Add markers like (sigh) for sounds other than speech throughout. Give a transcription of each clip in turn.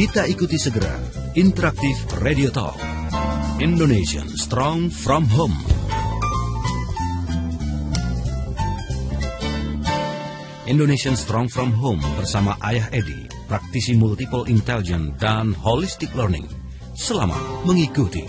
Kita ikuti segera Interaktif Radio Talk Indonesian Strong From Home Indonesian Strong From Home bersama Ayah Edi, praktisi multiple intelligence dan holistic learning. Selamat mengikuti.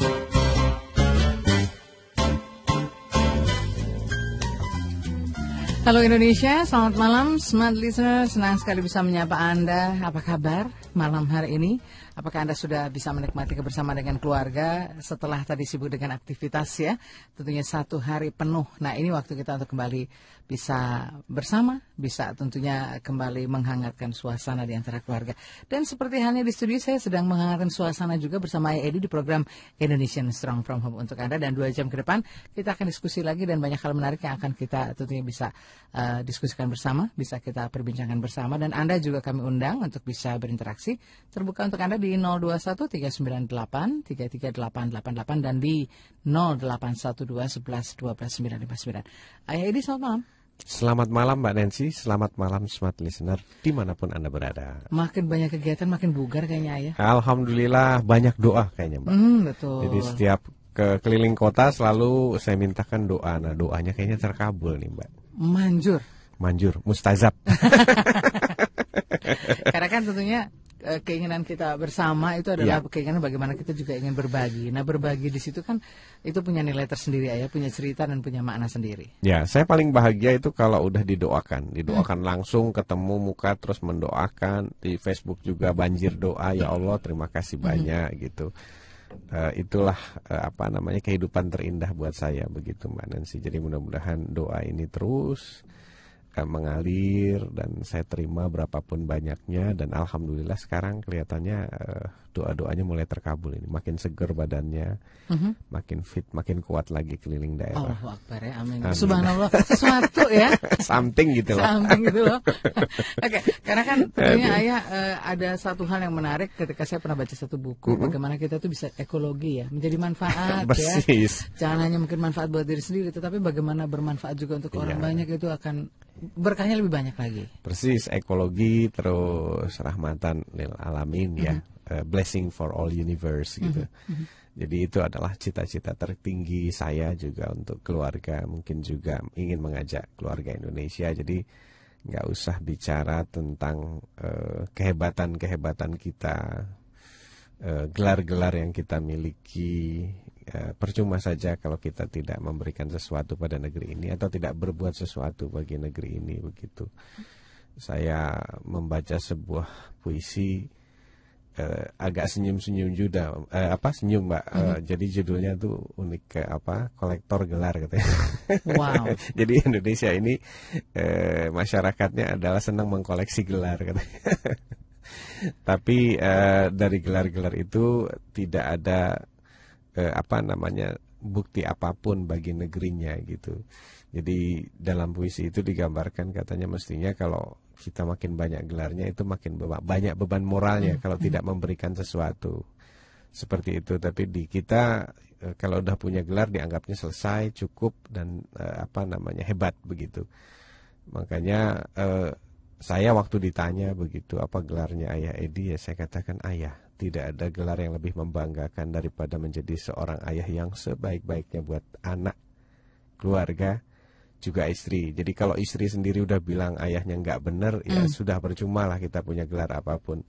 Halo Indonesia, selamat malam. Smart listener, senang sekali bisa menyapa Anda. Apa kabar? malam hari ini. Apakah Anda sudah bisa menikmati kebersamaan dengan keluarga setelah tadi sibuk dengan aktivitas ya? Tentunya satu hari penuh. Nah ini waktu kita untuk kembali bisa bersama, bisa tentunya kembali menghangatkan suasana di antara keluarga. Dan seperti halnya di studio saya sedang menghangatkan suasana juga bersama Edi di program Indonesian Strong From Home untuk Anda. Dan dua jam ke depan kita akan diskusi lagi dan banyak hal menarik yang akan kita tentunya bisa uh, diskusikan bersama, bisa kita perbincangkan bersama. Dan Anda juga kami undang untuk bisa berinteraksi interaksi terbuka untuk Anda di 021 398 33888 dan di 0812 11 12 Ayah Edi, selamat malam. Selamat malam Mbak Nancy, selamat malam smart listener dimanapun Anda berada Makin banyak kegiatan makin bugar kayaknya ya. Alhamdulillah banyak doa kayaknya Mbak mm, betul. Jadi setiap ke keliling kota selalu saya mintakan doa Nah doanya kayaknya terkabul nih Mbak Manjur Manjur, mustazab. (laughs) Karena kan tentunya Eh, keinginan kita bersama itu adalah ya. keinginan bagaimana kita juga ingin berbagi. Nah, berbagi di situ kan itu punya nilai tersendiri ya, punya cerita dan punya makna sendiri. Ya, saya paling bahagia itu kalau udah didoakan, didoakan hmm. langsung ketemu muka terus mendoakan di Facebook juga banjir doa ya Allah terima kasih mm-hmm. banyak hmm. gitu. Uh, itulah uh, apa namanya kehidupan terindah buat saya begitu Mbak Nancy. Jadi mudah-mudahan doa ini terus akan mengalir dan saya terima berapapun banyaknya dan alhamdulillah sekarang kelihatannya uh, doa-doanya mulai terkabul ini. Makin seger badannya, uh-huh. makin fit, makin kuat lagi keliling daerah. Allah Akbar ya, amin. amin. Subhanallah, sesuatu ya. (laughs) Something gitu loh. Something gitu loh. (laughs) Oke, okay. karena kan tentunya Aduh. Ayah eh, ada satu hal yang menarik ketika saya pernah baca satu buku, uh-huh. bagaimana kita tuh bisa ekologi ya, menjadi manfaat ya. Jangan hanya mungkin manfaat buat diri sendiri, tetapi bagaimana bermanfaat juga untuk orang iya. banyak itu akan berkahnya lebih banyak lagi. Persis ekologi terus rahmatan lil alamin -hmm. ya. Mhm. Eh, blessing for all universe gitu. Mm-hmm, mm-hmm. Jadi itu adalah cita-cita tertinggi saya juga untuk keluarga. Mungkin juga ingin mengajak keluarga Indonesia. Jadi nggak usah bicara tentang uh, kehebatan-kehebatan kita, uh, gelar-gelar yang kita miliki. Uh, percuma saja kalau kita tidak memberikan sesuatu pada negeri ini atau tidak berbuat sesuatu bagi negeri ini begitu. Saya membaca sebuah puisi uh, agak senyum-senyum juga uh, eh, apa senyum mbak uh, -hmm. jadi judulnya tuh unik ke apa kolektor gelar katanya gitu wow (laughs) jadi Indonesia ini uh, masyarakatnya adalah senang mengkoleksi gelar katanya gitu. (laughs) tapi uh, dari gelar-gelar itu tidak ada uh, apa namanya bukti apapun bagi negerinya gitu jadi dalam puisi itu digambarkan katanya mestinya kalau kita makin banyak gelarnya itu makin beban, banyak beban moralnya kalau mm-hmm. tidak memberikan sesuatu seperti itu tapi di kita e, kalau udah punya gelar dianggapnya selesai cukup dan e, apa namanya hebat begitu makanya e, saya waktu ditanya begitu apa gelarnya ayah Edi ya saya katakan ayah tidak ada gelar yang lebih membanggakan daripada menjadi seorang ayah yang sebaik-baiknya buat anak keluarga juga istri. Jadi kalau istri sendiri udah bilang ayahnya nggak benar, mm. ya hmm. sudah percuma lah kita punya gelar apapun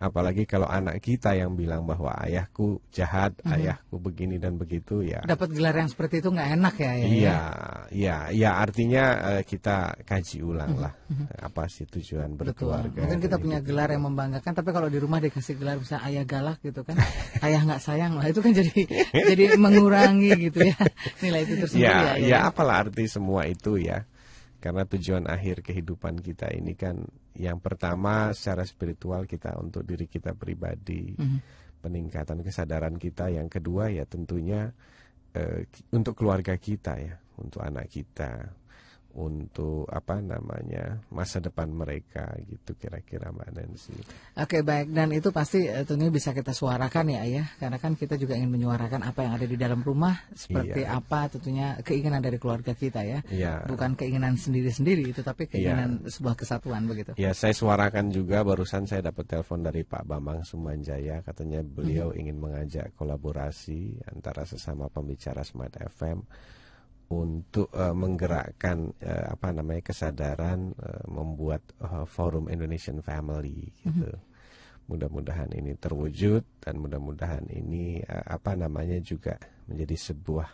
apalagi kalau anak kita yang bilang bahwa ayahku jahat, hmm. ayahku begini dan begitu ya. Dapat gelar yang seperti itu nggak enak ya? ya, ya? Iya, iya, ya, ya artinya eh, kita kaji ulang mhm, lah hmm. apa sih tujuan berkeluarga. Betul. Mungkin kita punya gitu. gelar yang membanggakan, tapi kalau di rumah dikasih gelar bisa ayah galak gitu kan, ayah nggak sayang lah itu kan jadi (laughs) jadi mengurangi gitu ya nilai itu tersendiri. Ya, ya, ya, ya apalah arti semua itu ya karena tujuan akhir kehidupan kita ini kan yang pertama secara spiritual kita untuk diri kita pribadi, mm-hmm. peningkatan kesadaran kita. Yang kedua ya tentunya eh, untuk keluarga kita ya, untuk anak kita, untuk apa namanya masa depan mereka gitu kira-kira Mbak Nancy. Oke baik dan itu pasti eh, tentunya bisa kita suarakan ya ya karena kan kita juga ingin menyuarakan apa yang ada di dalam rumah seperti iya. apa tentunya keinginan dari keluarga kita ya iya. bukan keinginan sendiri-sendiri itu tapi iya. keinginan iya. sebuah kesatuan begitu. Ya saya suarakan juga barusan saya dapat telepon dari Pak Bambang Sumanjaya katanya beliau hmm. ingin mengajak kolaborasi antara sesama pembicara Smart FM untuk uh, menggerakkan uh, apa namanya kesadaran uh, membuat uh, forum Indonesian Family gitu. Mm -hmm. Mudah-mudahan ini terwujud dan mudah-mudahan ini uh, apa namanya juga menjadi sebuah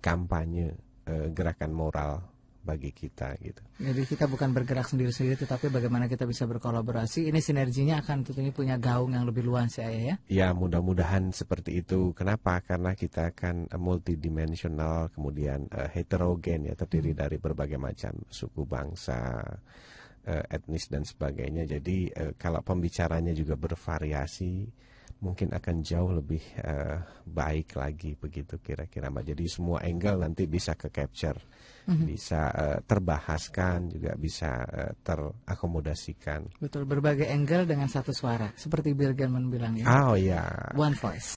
kampanye uh, gerakan moral bagi kita gitu. Jadi kita bukan bergerak sendiri-sendiri tetapi bagaimana kita bisa berkolaborasi. Ini sinerginya akan tentunya punya gaung yang lebih luas ya ya. Ya, mudah-mudahan seperti itu. Kenapa? Karena kita akan eh, multidimensional kemudian uh, heterogen ya terdiri hmm. dari berbagai macam suku bangsa eh, etnis dan sebagainya. Jadi kalau pembicaranya juga bervariasi mungkin akan jauh lebih uh, baik lagi begitu kira-kira mbak. Jadi semua angle nanti bisa ke capture, mm-hmm. bisa uh, terbahaskan juga bisa uh, terakomodasikan. Betul berbagai angle dengan satu suara seperti Bill Gammon bilang ya. Oh ya. Yeah. One voice.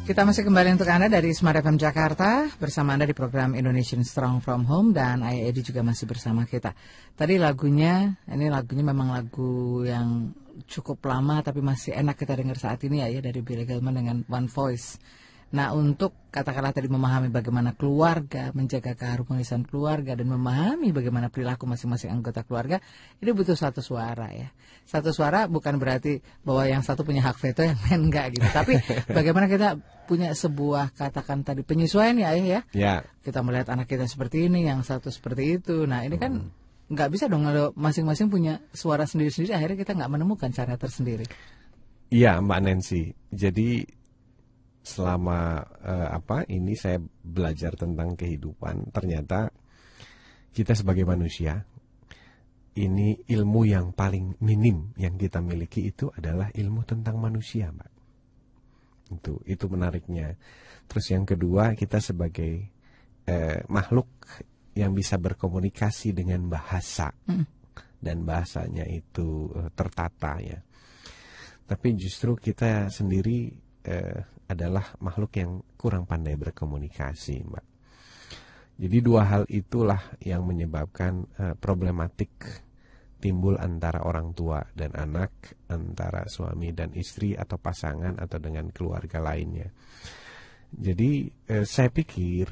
Kita masih kembali untuk Anda dari Smart FM Jakarta bersama Anda di program Indonesian Strong From Home dan Ayah juga masih bersama kita. Tadi lagunya, ini lagunya memang lagu yang cukup lama tapi masih enak kita dengar saat ini ya, ya dari Billy Gilman dengan One Voice. Nah untuk katakanlah tadi memahami bagaimana keluarga, menjaga keharmonisan keluarga dan memahami bagaimana perilaku masing-masing anggota keluarga, ini butuh satu suara ya. Satu suara bukan berarti bahwa yang satu punya hak veto yang lain enggak gitu. Tapi (laughs) bagaimana kita punya sebuah katakan tadi penyesuaian ya ayah ya. yeah. Kita melihat anak kita seperti ini, yang satu seperti itu. Nah ini kan hmm nggak bisa dong kalau masing-masing punya suara sendiri-sendiri akhirnya kita nggak menemukan cara tersendiri. Iya Mbak Nancy. Jadi selama uh, apa ini saya belajar tentang kehidupan ternyata kita sebagai manusia ini ilmu yang paling minim yang kita miliki itu adalah ilmu tentang manusia, Mbak. Itu itu menariknya. Terus yang kedua, kita sebagai eh, makhluk yang bisa berkomunikasi dengan bahasa hmm. dan bahasanya itu uh, tertata ya. Tapi justru kita sendiri uh, adalah makhluk yang kurang pandai berkomunikasi, Mbak. Jadi dua hal itulah yang menyebabkan uh, problematik timbul antara orang tua dan anak, antara suami dan istri atau pasangan atau dengan keluarga lainnya. Jadi eh, saya pikir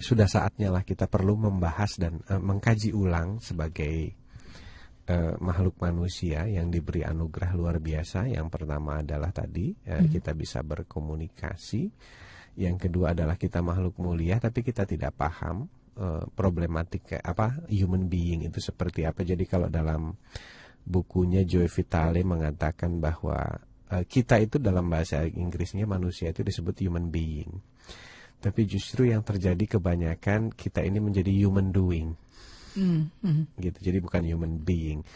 sudah saatnya lah kita perlu membahas dan uh, mengkaji ulang sebagai uh, makhluk manusia yang diberi anugerah luar biasa. Yang pertama adalah tadi uh, -hmm. kita bisa berkomunikasi. Yang kedua adalah kita makhluk mulia tapi kita tidak paham uh, problematik apa human being itu seperti apa. Jadi kalau dalam bukunya Joy Vitale mengatakan bahwa uh, kita itu dalam bahasa Inggrisnya manusia itu disebut human being tapi justru yang terjadi kebanyakan kita ini menjadi human doing mm -hmm. gitu jadi bukan human being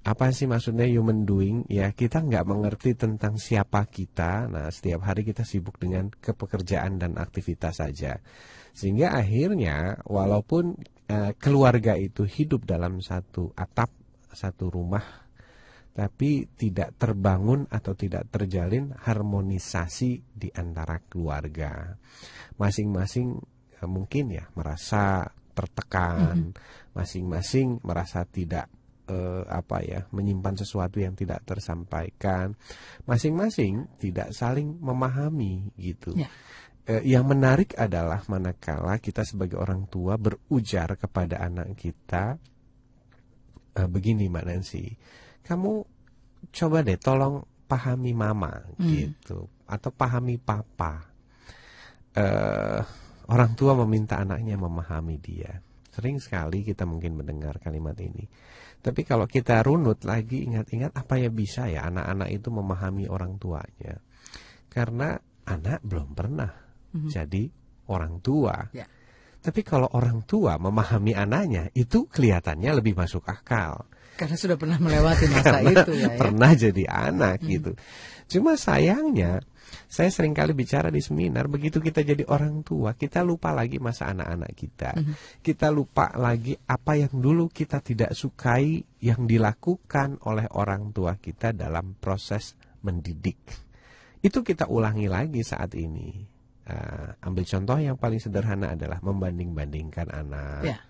apa sih maksudnya human doing ya kita nggak mengerti tentang siapa kita nah setiap hari kita sibuk dengan kepekerjaan dan aktivitas saja sehingga akhirnya walaupun uh, keluarga itu hidup dalam satu atap satu rumah tapi tidak terbangun atau tidak terjalin harmonisasi di antara keluarga. Masing-masing eh, mungkin ya merasa tertekan, masing-masing merasa tidak eh, apa ya, menyimpan sesuatu yang tidak tersampaikan. Masing-masing tidak saling memahami gitu. Ya. Eh, yang menarik adalah manakala kita sebagai orang tua berujar kepada anak kita eh, begini Mbak Nancy kamu coba deh tolong pahami mama hmm. gitu atau pahami papa uh, orang tua meminta anaknya memahami dia sering sekali kita mungkin mendengar kalimat ini tapi kalau kita runut lagi ingat-ingat apa ya bisa ya anak-anak itu memahami orang tuanya karena anak belum pernah -hmm. jadi orang tua yeah. tapi kalau orang tua memahami anaknya itu kelihatannya lebih masuk akal karena sudah pernah melewati masa itu ya, ya. Pernah jadi anak hmm. gitu. Cuma sayangnya saya sering kali bicara di seminar, begitu kita jadi orang tua, kita lupa lagi masa anak-anak kita. -hmm. Kita lupa lagi apa yang dulu kita tidak sukai yang dilakukan oleh orang tua kita dalam proses mendidik. Itu kita ulangi lagi saat ini. Uh, ambil contoh yang paling sederhana adalah membanding-bandingkan anak. Yeah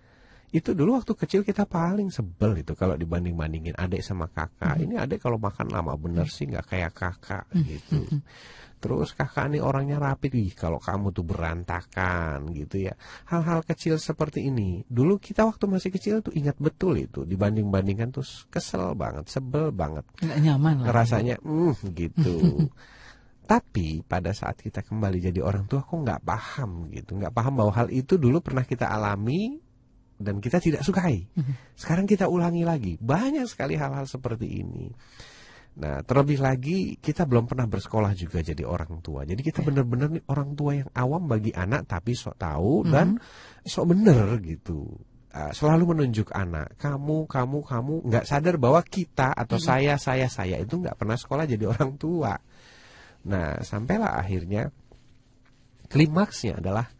itu dulu waktu kecil kita paling sebel itu kalau dibanding bandingin adik sama kakak hmm. ini adik kalau makan lama bener sih nggak kayak kakak hmm. gitu hmm. Hmm. terus kakak ini orangnya rapi ih kalau kamu tuh berantakan gitu ya hal-hal kecil seperti ini dulu kita waktu masih kecil tuh ingat betul itu dibanding bandingkan terus kesel banget sebel banget nggak nyaman lah rasanya mm, gitu (laughs) Tapi pada saat kita kembali jadi orang tua, aku nggak paham gitu, nggak paham bahwa hal itu dulu pernah kita alami, dan kita tidak sukai. Mhm. Sekarang kita ulangi lagi. Banyak sekali hal-hal seperti ini. Nah, terlebih lagi kita belum pernah bersekolah juga jadi orang tua. Jadi kita iya. benar-benar nih orang tua yang awam bagi anak tapi sok tahu mhm. dan sok bener gitu. Uh, selalu menunjuk anak kamu kamu kamu nggak sadar bahwa kita atau -hmm. saya saya saya itu nggak pernah sekolah jadi orang tua nah sampailah akhirnya klimaksnya adalah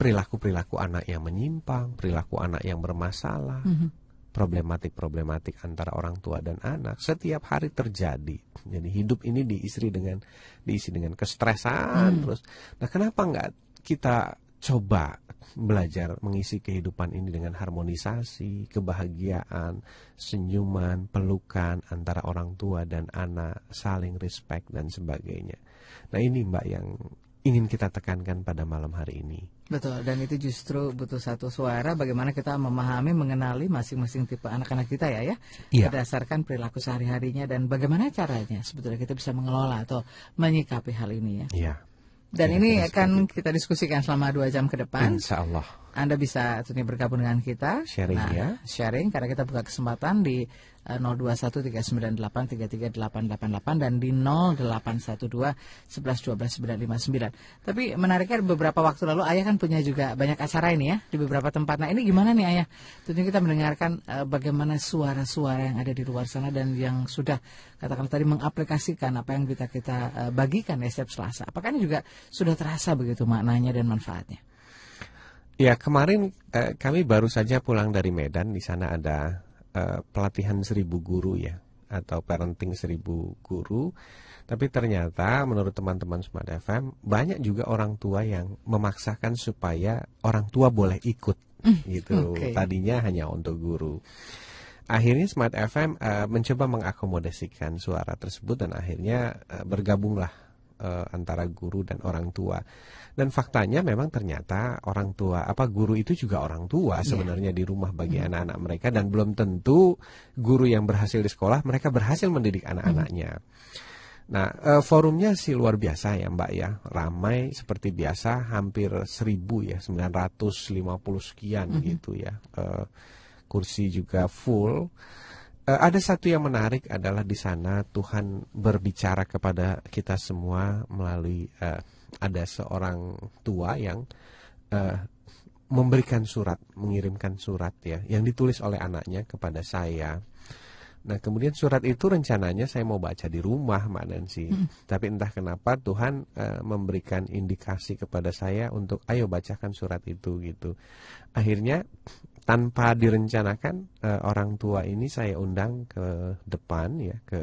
perilaku-perilaku anak yang menyimpang, perilaku anak yang bermasalah, mm-hmm. problematik-problematik mm -hmm. antara orang tua dan anak setiap hari terjadi. Jadi hidup ini diisi dengan diisi dengan kestresan mm. terus. Nah, kenapa nggak kita coba belajar mengisi kehidupan ini dengan harmonisasi, kebahagiaan, senyuman, pelukan antara orang tua dan anak, saling respect dan sebagainya. Nah, ini Mbak yang ingin kita tekankan pada malam hari ini. Betul, dan itu justru butuh satu suara bagaimana kita memahami, mengenali masing-masing tipe anak-anak kita ya ya. ya. Berdasarkan perilaku sehari-harinya dan bagaimana caranya sebetulnya kita bisa mengelola atau menyikapi hal ini ya. Iya. Dan ya, ini akan kita diskusikan selama dua jam ke depan. Insya Allah. Anda bisa bergabung dengan kita. Sharing nah, ya. Sharing karena kita buka kesempatan di delapan dan di sembilan Tapi menariknya kan, beberapa waktu lalu ayah kan punya juga banyak acara ini ya di beberapa tempat. Nah ini gimana nih ayah? Tentunya kita mendengarkan uh, bagaimana suara-suara yang ada di luar sana dan yang sudah katakan tadi mengaplikasikan apa yang kita kita uh, bagikan ya setiap Selasa. Apakah ini juga sudah terasa begitu maknanya dan manfaatnya? Ya kemarin eh, kami baru saja pulang dari Medan di sana ada Eh, pelatihan seribu guru ya atau parenting seribu guru tapi ternyata menurut teman-teman Smart FM banyak juga orang tua yang memaksakan supaya orang tua boleh ikut hmm, gitu okay. tadinya hanya untuk guru akhirnya Smart FM uh, eh, mencoba mengakomodasikan suara tersebut dan akhirnya uh, bergabunglah uh, antara guru dan orang tua. Dan faktanya memang ternyata orang tua apa guru itu juga orang tua iya. sebenarnya di rumah bagi hmm. anak-anak mm. mereka dan belum tentu guru yang berhasil di sekolah mereka berhasil mendidik anak-anaknya. Mm. Nah, eh, forumnya sih luar biasa ya Mbak ya, ramai seperti biasa, hampir seribu ya, 950 sekian mm -hmm. gitu ya. Eh, kursi juga full. Eh, ada satu yang menarik adalah di sana Tuhan berbicara kepada kita semua melalui uh, ada seorang tua yang uh, memberikan surat, mengirimkan surat ya, yang ditulis oleh anaknya kepada saya. Nah kemudian surat itu rencananya saya mau baca di rumah Mbak Nancy, hmm. tapi entah kenapa Tuhan uh, memberikan indikasi kepada saya untuk ayo bacakan surat itu gitu. Akhirnya tanpa direncanakan uh, orang tua ini saya undang ke depan ya ke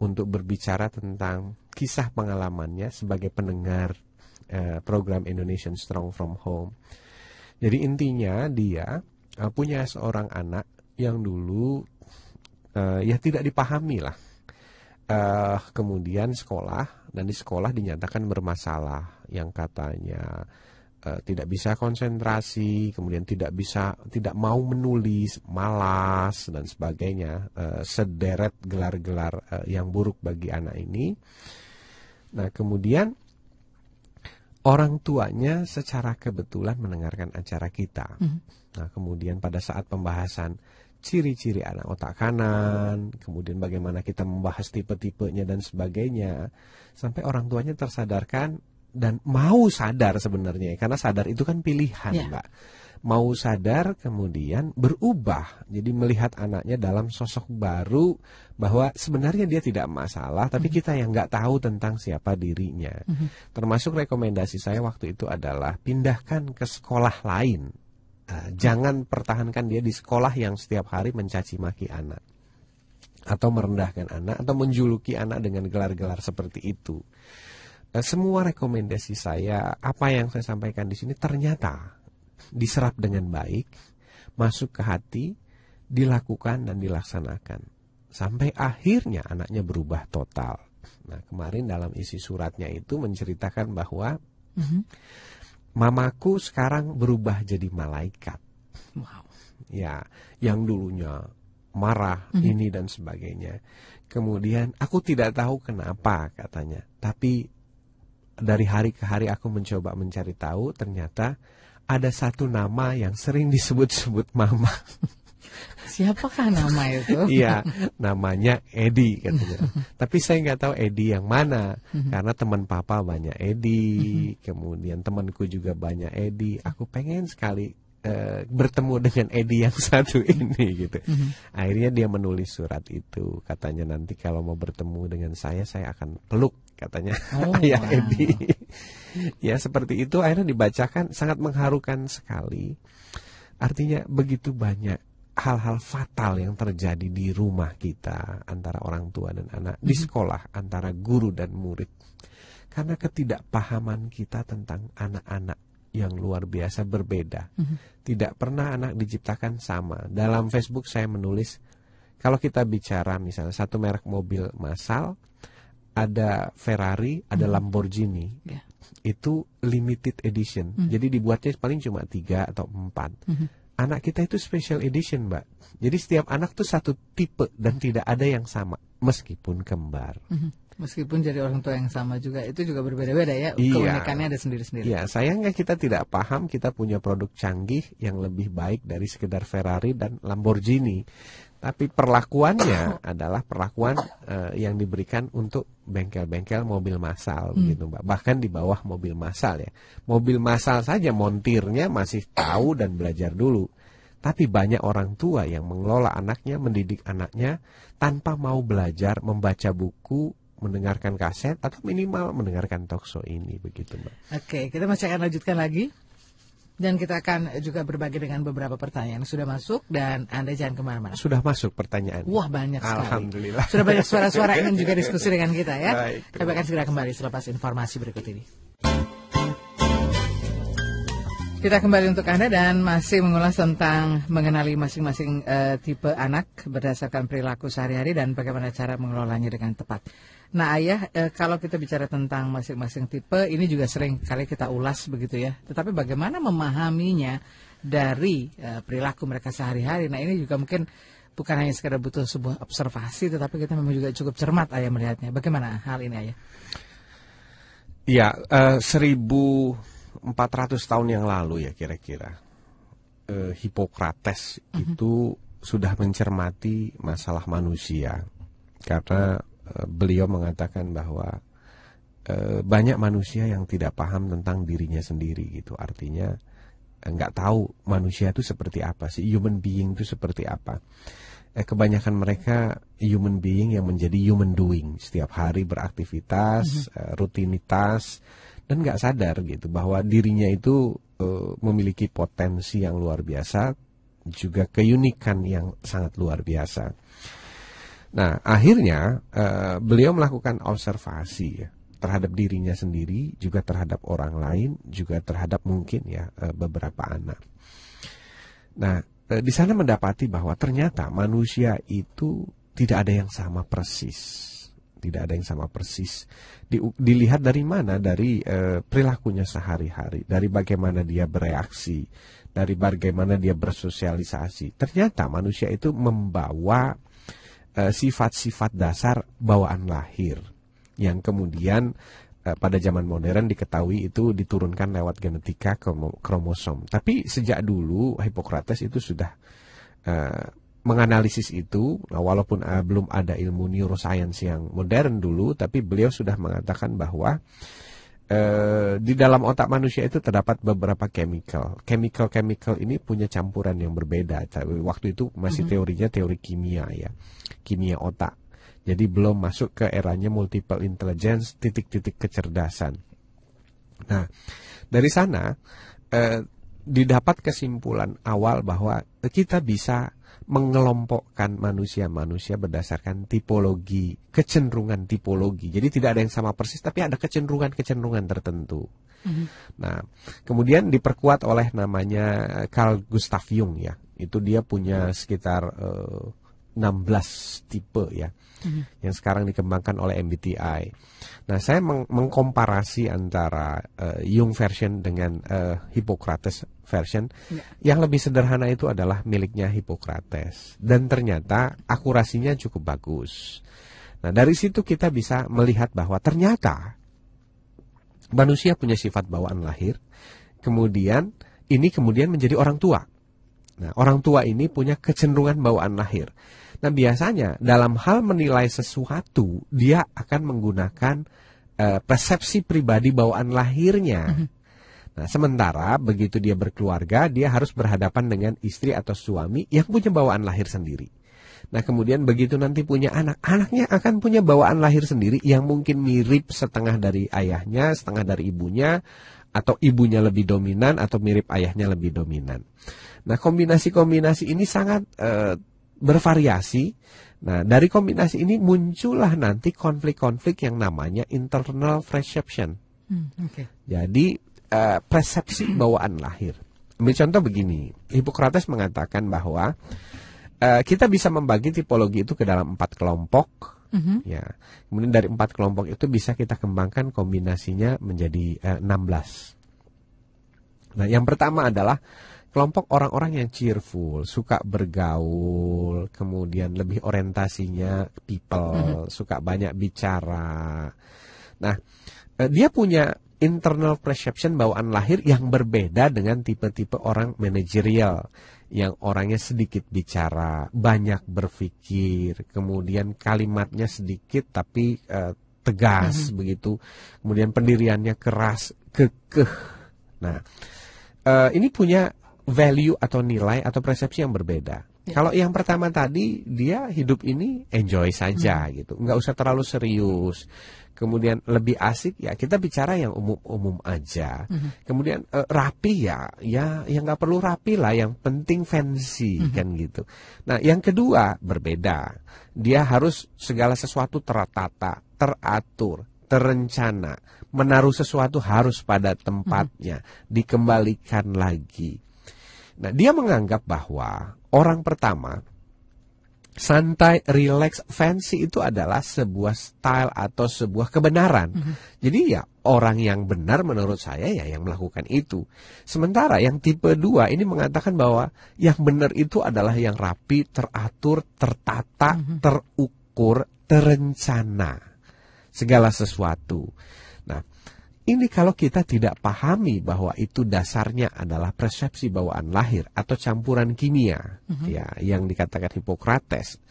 untuk berbicara tentang kisah pengalamannya sebagai pendengar uh, program Indonesian Strong from Home. Jadi intinya dia uh, punya seorang anak yang dulu uh, ya tidak dipahami lah. Uh, kemudian sekolah dan di sekolah dinyatakan bermasalah yang katanya Eh, tidak bisa konsentrasi, kemudian tidak bisa tidak mau menulis, malas dan sebagainya, uh, sederet gelar-gelar uh, yang buruk bagi anak ini. Nah, kemudian orang tuanya secara kebetulan mendengarkan acara kita. Mm. Nah, kemudian pada saat pembahasan ciri-ciri anak otak kanan, kemudian bagaimana kita membahas tipe-tipenya dan sebagainya, sampai orang tuanya tersadarkan dan mau sadar sebenarnya karena sadar itu kan pilihan yeah. mbak mau sadar kemudian berubah jadi melihat anaknya dalam sosok baru bahwa sebenarnya dia tidak masalah tapi mm -hmm. kita yang nggak tahu tentang siapa dirinya mm -hmm. termasuk rekomendasi saya waktu itu adalah pindahkan ke sekolah lain uh, jangan pertahankan dia di sekolah yang setiap hari mencaci maki anak atau merendahkan anak atau menjuluki anak dengan gelar-gelar seperti itu semua rekomendasi saya, apa yang saya sampaikan di sini ternyata diserap dengan baik, masuk ke hati, dilakukan dan dilaksanakan. Sampai akhirnya anaknya berubah total. Nah, kemarin dalam isi suratnya itu menceritakan bahwa mm -hmm. mamaku sekarang berubah jadi malaikat. Wow. Ya, yang dulunya marah mm -hmm. ini dan sebagainya. Kemudian aku tidak tahu kenapa katanya, tapi dari hari ke hari aku mencoba mencari tahu ternyata ada satu nama yang sering disebut-sebut mama. (laughs) Siapakah nama itu? (laughs) Iya, namanya Edi katanya. (laughs) Tapi saya nggak tahu Edi yang mana mhm. karena teman papa banyak Edi, mhm. kemudian temanku juga banyak Edi. Aku pengen sekali eh, bertemu dengan Edi yang satu ini gitu. Mhm. Akhirnya dia menulis surat itu, katanya nanti kalau mau bertemu dengan saya saya akan peluk katanya oh, ayah (laughs) wow. Edi. ya seperti itu akhirnya dibacakan sangat mengharukan sekali. Artinya begitu banyak hal-hal fatal yang terjadi di rumah kita antara orang tua dan anak, di mm-hmm. sekolah antara guru dan murid. Karena ketidakpahaman kita tentang anak-anak yang luar biasa berbeda. Mm-hmm. Tidak pernah anak diciptakan sama. Dalam Facebook saya menulis kalau kita bicara misalnya satu merek mobil masal ada Ferrari, ada hmm. Lamborghini. Yeah. Itu limited edition. Hmm. Jadi dibuatnya paling cuma tiga atau empat. Hmm. Anak kita itu special edition, Mbak. Jadi setiap anak tuh satu tipe dan hmm. tidak ada yang sama, meskipun kembar. Hmm. Meskipun jadi orang tua yang sama juga, itu juga berbeda-beda ya. Iya. Keunikannya ada sendiri-sendiri. Iya, sayangnya kita tidak paham kita punya produk canggih yang lebih baik dari sekedar Ferrari dan Lamborghini. Tapi perlakuannya (coughs) adalah perlakuan uh, yang diberikan untuk bengkel-bengkel mobil massal hmm. gitu Mbak. Bahkan di bawah mobil massal ya. Mobil massal saja montirnya masih tahu dan belajar dulu. Tapi banyak orang tua yang mengelola anaknya, mendidik anaknya tanpa mau belajar membaca buku, mendengarkan kaset atau minimal mendengarkan tokso ini begitu mbak. Oke, okay, kita masih akan lanjutkan lagi dan kita akan juga berbagi dengan beberapa pertanyaan yang sudah masuk dan Anda jangan kemana-mana. Sudah masuk pertanyaan. Wah banyak sekali. Alhamdulillah. Sudah banyak suara-suara ingin (laughs) juga diskusi dengan kita ya. Baik. Kami akan segera kembali selepas informasi berikut ini. Kita kembali untuk Anda dan masih mengulas tentang mengenali masing-masing uh, tipe anak berdasarkan perilaku sehari-hari dan bagaimana cara mengelolanya dengan tepat. Nah ayah, e, kalau kita bicara tentang masing-masing tipe, ini juga sering kali kita ulas begitu ya. Tetapi bagaimana memahaminya dari e, perilaku mereka sehari-hari? Nah ini juga mungkin bukan hanya sekedar butuh sebuah observasi, tetapi kita memang juga cukup cermat ayah melihatnya. Bagaimana hal ini ayah? Ya, e, eh, 1400 tahun yang lalu ya kira-kira. E, Hipokrates mm -hmm. itu sudah mencermati masalah manusia karena Eh, beliau mengatakan bahwa e, banyak manusia yang tidak paham tentang dirinya sendiri gitu. Artinya eh, nggak tahu manusia itu seperti apa sih, human being itu seperti apa. Eh, kebanyakan mereka human being yang menjadi human doing setiap hari beraktivitas, mm -hmm. rutinitas dan nggak sadar gitu bahwa dirinya itu e, memiliki potensi yang luar biasa, juga keunikan yang sangat luar biasa. Nah, akhirnya uh, beliau melakukan observasi ya, terhadap dirinya sendiri, juga terhadap orang lain, juga terhadap mungkin ya uh, beberapa anak. Nah, uh, di sana mendapati bahwa ternyata manusia itu tidak ada yang sama persis. Tidak ada yang sama persis. Di, dilihat dari mana? Dari uh, perilakunya sehari-hari, dari bagaimana dia bereaksi, dari bagaimana dia bersosialisasi. Ternyata manusia itu membawa Eh, sifat-sifat dasar bawaan lahir yang kemudian eh, pada zaman modern diketahui itu diturunkan lewat genetika kromosom. Tapi sejak dulu Hippocrates itu sudah uh, menganalisis itu, nah, walaupun uh, belum ada ilmu neuroscience yang modern dulu, tapi beliau sudah mengatakan bahwa Eh, di dalam otak manusia itu terdapat beberapa chemical. Chemical-chemical ini punya campuran yang berbeda. Waktu itu masih mhm. teorinya teori kimia ya, kimia otak. Jadi belum masuk ke eranya multiple intelligence, titik-titik kecerdasan. Nah, dari sana eh, didapat kesimpulan awal bahwa kita bisa mengelompokkan manusia-manusia berdasarkan tipologi, kecenderungan tipologi. Jadi tidak ada yang sama persis, tapi ada kecenderungan-kecenderungan tertentu. Mm-hmm. Nah, kemudian diperkuat oleh namanya eh, Carl Gustav Jung ya. Itu dia punya sekitar uh, eh, 16 tipe ya, mhm. yang sekarang dikembangkan oleh MBTI. Nah, saya meng- mengkomparasi antara uh, Jung version dengan uh, Hippocrates version yeah. yang lebih sederhana itu adalah miliknya Hippocrates dan ternyata akurasinya cukup bagus. Nah, dari situ kita bisa melihat bahwa ternyata manusia punya sifat bawaan lahir. Kemudian ini kemudian menjadi orang tua. Nah, orang tua ini punya kecenderungan bawaan lahir. Nah, biasanya dalam hal menilai sesuatu, dia akan menggunakan eh, persepsi pribadi bawaan lahirnya. Mm -hmm Nah, sementara begitu dia berkeluarga, dia harus berhadapan dengan istri atau suami yang punya bawaan lahir sendiri. Nah, kemudian begitu nanti punya anak, anaknya akan punya bawaan lahir sendiri yang mungkin mirip setengah dari ayahnya, setengah dari ibunya, atau ibunya lebih dominan atau mirip ayahnya lebih dominan. Nah, kombinasi-kombinasi ini sangat e, bervariasi. Nah, dari kombinasi ini muncullah nanti konflik-konflik yang namanya internal perception. Hmm, okay. Jadi Eh, persepsi bawaan lahir. Ambil contoh begini, Hippocrates mengatakan bahwa uh, kita bisa membagi tipologi itu ke dalam empat kelompok. Mm-hmm. Ya, kemudian dari empat kelompok itu bisa kita kembangkan kombinasinya menjadi uh, eh, 16. Nah, yang pertama adalah kelompok orang-orang yang cheerful, suka bergaul, kemudian lebih orientasinya people, mm-hmm. suka banyak bicara. Nah, dia punya internal perception bawaan lahir yang berbeda dengan tipe-tipe orang manajerial yang orangnya sedikit bicara, banyak berpikir, kemudian kalimatnya sedikit tapi uh, tegas mm -hmm. begitu, kemudian pendiriannya keras, kekeh. Nah, uh, ini punya value atau nilai atau persepsi yang berbeda. Ya. Kalau yang pertama tadi dia hidup ini enjoy saja hmm. gitu, nggak usah terlalu serius, kemudian lebih asik ya kita bicara yang umum-umum aja. Mm -hmm. Kemudian uh, rapi ya, ya yang nggak perlu rapi lah, yang penting fancy mm -hmm. kan gitu. Nah yang kedua berbeda, dia harus segala sesuatu teratata, teratur, terencana, menaruh sesuatu harus pada tempatnya, mm -hmm. dikembalikan lagi. Nah dia menganggap bahwa orang pertama santai, relax, fancy itu adalah sebuah style atau sebuah kebenaran. Mm -hmm. Jadi ya orang yang benar menurut saya ya yang melakukan itu. Sementara yang tipe 2 ini mengatakan bahwa yang benar itu adalah yang rapi, teratur, tertata, mm -hmm. terukur, terencana segala sesuatu. Ini kalau kita tidak pahami bahwa itu dasarnya adalah persepsi bawaan lahir atau campuran kimia, uh-huh. ya, yang dikatakan Hipokrates.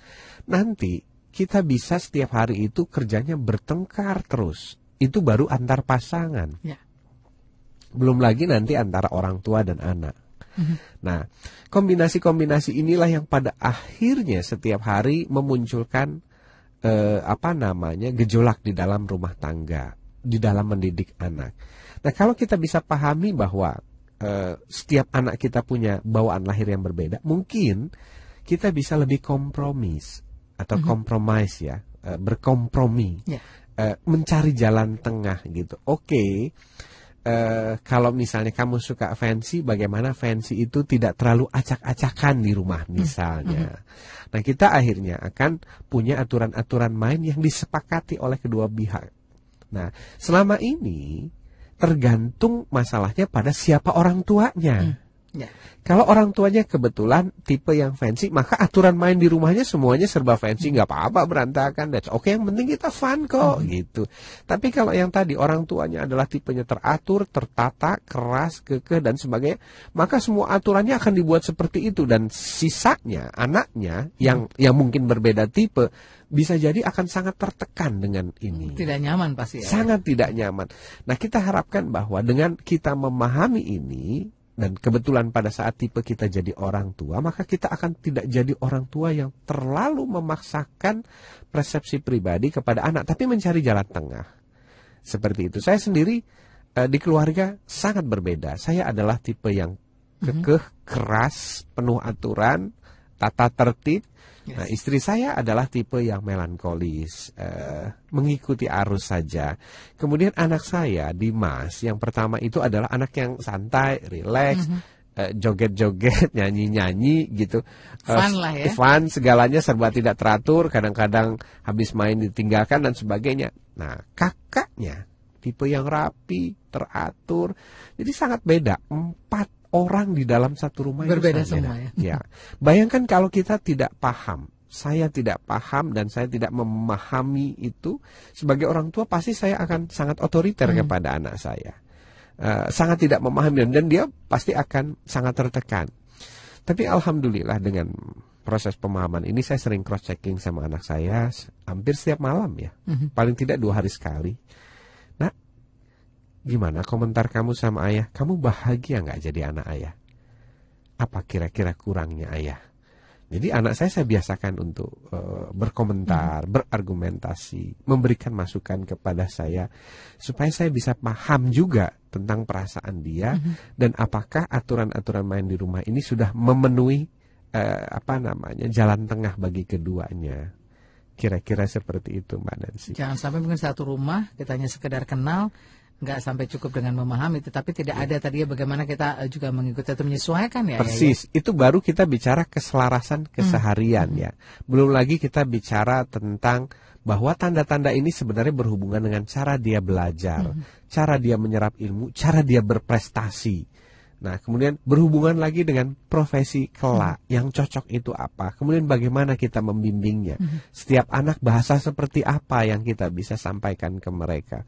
Nanti kita bisa setiap hari itu kerjanya bertengkar terus. Itu baru antar pasangan. Yeah. Belum lagi nanti antara orang tua dan anak. Uh-huh. Nah, kombinasi-kombinasi inilah yang pada akhirnya setiap hari memunculkan eh, apa namanya gejolak di dalam rumah tangga di dalam mendidik anak. Nah, kalau kita bisa pahami bahwa eh, setiap anak kita punya bawaan lahir yang berbeda, mungkin kita bisa lebih kompromis atau mm -hmm. kompromis ya, eh, berkompromi, yeah. eh, mencari jalan tengah gitu. Oke. Okay, eh, kalau misalnya kamu suka fancy, bagaimana fancy itu tidak terlalu acak-acakan di rumah hmm. misalnya. Mm -hmm. Nah kita akhirnya akan punya aturan-aturan main yang disepakati oleh kedua pihak Nah, selama ini tergantung masalahnya pada siapa orang tuanya. Hmm. Ya. Kalau orang tuanya kebetulan tipe yang fancy, maka aturan main di rumahnya semuanya serba fancy, nggak apa-apa berantakan. That's oke. Okay. Yang penting kita fun kok, hmm. gitu. Tapi kalau yang tadi orang tuanya adalah tipenya teratur, tertata, keras, kekeh dan sebagainya, maka semua aturannya akan dibuat seperti itu dan sisanya anaknya yang hmm. yang mungkin berbeda tipe bisa jadi akan sangat tertekan dengan ini. Tidak nyaman pasti ya. Sangat tidak nyaman. Nah, kita harapkan bahwa dengan kita memahami ini dan kebetulan pada saat tipe kita jadi orang tua, maka kita akan tidak jadi orang tua yang terlalu memaksakan persepsi pribadi kepada anak, tapi mencari jalan tengah. Seperti itu. Saya sendiri eh, di keluarga sangat berbeda. Saya adalah tipe yang mhm. kekeh, keras, penuh aturan, tata tertib, Yes. Nah, istri saya adalah tipe yang melankolis, uh, mengikuti arus saja. Kemudian anak saya, Dimas, yang pertama itu adalah anak yang santai, relax, Mm -hmm joget-joget, (laughs) nyanyi-nyanyi gitu. Eh, fun lah ya. Fun, segalanya serba tidak teratur, kadang-kadang habis main ditinggalkan dan sebagainya. Nah, kakaknya tipe yang rapi, teratur. Jadi sangat beda. Empat orang di dalam satu rumah berbeda itu semua ya. ya. Bayangkan kalau kita tidak paham, saya tidak paham dan saya tidak memahami itu sebagai orang tua pasti saya akan sangat otoriter hmm. kepada anak saya. Uh, sangat tidak memahami dan dia pasti akan sangat tertekan. Tapi alhamdulillah dengan proses pemahaman ini saya sering cross checking sama anak saya hampir setiap malam ya, hmm paling tidak dua hari sekali. Nah, Gimana komentar kamu sama ayah? Kamu bahagia nggak jadi anak ayah? Apa kira-kira kurangnya ayah? Jadi anak saya saya biasakan untuk uh, berkomentar, hmm. berargumentasi, memberikan masukan kepada saya supaya saya bisa paham juga tentang perasaan dia hmm. dan apakah aturan-aturan main di rumah ini sudah memenuhi uh, apa namanya jalan tengah bagi keduanya. Kira-kira seperti itu Mbak Nancy. Jangan sampai mungkin satu rumah kita hanya sekedar kenal nggak sampai cukup dengan memahami, tetapi tidak iya. ada tadi ya bagaimana kita eh, juga mengikuti atau menyesuaikan ya. Persis, ya, ya. itu baru kita bicara keselarasan hmm. keseharian hmm. ya. Belum lagi kita bicara tentang bahwa tanda-tanda ini sebenarnya berhubungan dengan cara dia belajar, hmm. cara dia menyerap ilmu, cara dia berprestasi. Nah, kemudian berhubungan lagi dengan profesi kelak hmm. yang cocok itu apa. Kemudian bagaimana kita membimbingnya. Hmm. Setiap anak bahasa seperti apa yang kita bisa sampaikan ke mereka.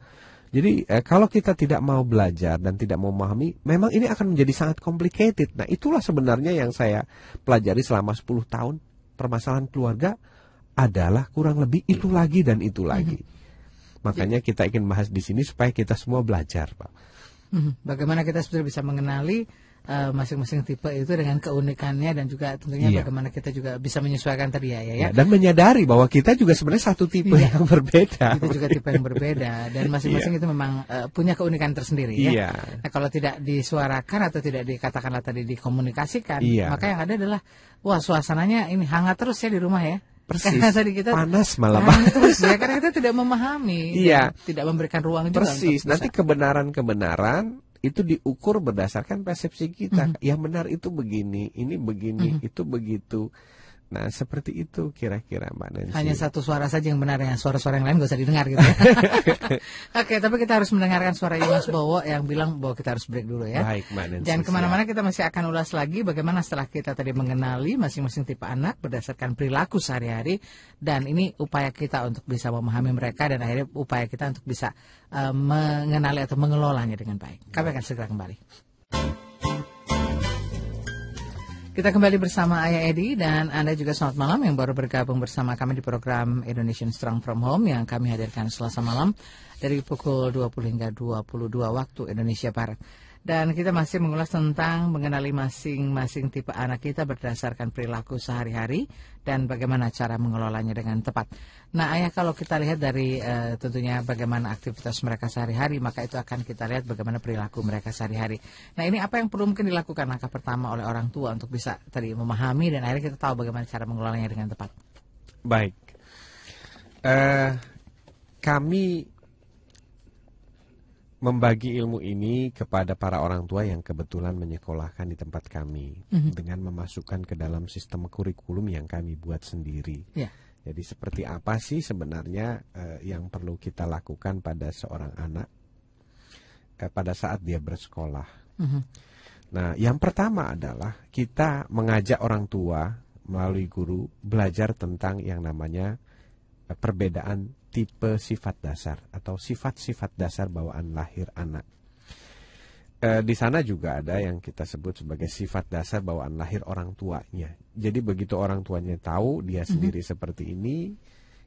Jadi eh, kalau kita tidak mau belajar dan tidak mau memahami, memang ini akan menjadi sangat complicated. Nah, itulah sebenarnya yang saya pelajari selama 10 tahun permasalahan keluarga adalah kurang lebih itu lagi dan itu mhm. lagi. Makanya kita ingin bahas di sini supaya kita semua belajar, Pak. Mhm. Bagaimana kita sebetulnya bisa mengenali Eh, masing-masing uh, tipe itu dengan keunikannya dan juga tentunya iya. bagaimana kita juga bisa menyesuaikan tadi ya, ya ya iya, dan menyadari bahwa kita juga sebenarnya satu tipe iya. yang berbeda kita juga tipe yang berbeda dan iya. masing-masing iya. itu memang uh, punya keunikan tersendiri ya iya. nah, kalau tidak disuarakan atau tidak dikatakanlah tadi dikomunikasikan iya. maka yang ada adalah wah suasananya ini hangat terus ya di rumah ya Persis. (laughs) tadi kita panas malam panas ya karena kita tidak memahami, iya. tidak memberikan ruang juga. Persis. Nanti kebenaran-kebenaran itu diukur berdasarkan persepsi kita. Mm -hmm. Yang benar itu begini, ini begini, mm -hmm. itu begitu. Nah seperti itu kira-kira Mbak Nancy. Hanya satu suara saja yang benar ya, suara-suara yang lain gak usah didengar gitu. Ya. (laughs) Oke, tapi kita harus mendengarkan suara Mas Bowo yang bilang bahwa kita harus break dulu ya. Baik Mbak Nancy. Dan kemana-mana kita masih akan ulas lagi bagaimana setelah kita tadi mengenali masing-masing tipe anak berdasarkan perilaku sehari-hari dan ini upaya kita untuk bisa memahami mereka dan akhirnya upaya kita untuk bisa uh, mengenali atau mengelolanya dengan baik. Kami akan segera kembali. Kita kembali bersama Ayah Edi dan Anda juga selamat malam yang baru bergabung bersama kami di program Indonesian Strong From Home yang kami hadirkan selasa malam dari pukul 20 hingga 22 waktu Indonesia Barat. Dan kita masih mengulas tentang mengenali masing-masing tipe anak kita berdasarkan perilaku sehari-hari dan bagaimana cara mengelolanya dengan tepat. Nah, ayah kalau kita lihat dari uh, tentunya bagaimana aktivitas mereka sehari-hari, maka itu akan kita lihat bagaimana perilaku mereka sehari-hari. Nah, ini apa yang perlu mungkin dilakukan langkah pertama oleh orang tua untuk bisa tadi memahami dan akhirnya kita tahu bagaimana cara mengelolanya dengan tepat. Baik. Uh, kami membagi ilmu ini kepada para orang tua yang kebetulan menyekolahkan di tempat kami mm-hmm. dengan memasukkan ke dalam sistem kurikulum yang kami buat sendiri. Yeah. Jadi seperti apa sih sebenarnya uh, yang perlu kita lakukan pada seorang anak uh, pada saat dia bersekolah? Mm-hmm. Nah, yang pertama adalah kita mengajak orang tua melalui guru belajar tentang yang namanya eh, perbedaan tipe sifat dasar atau sifat-sifat dasar bawaan lahir anak. E, di sana juga ada yang kita sebut sebagai sifat dasar bawaan lahir orang tuanya. Jadi begitu orang tuanya tahu dia mhm. sendiri mm -hmm. seperti ini,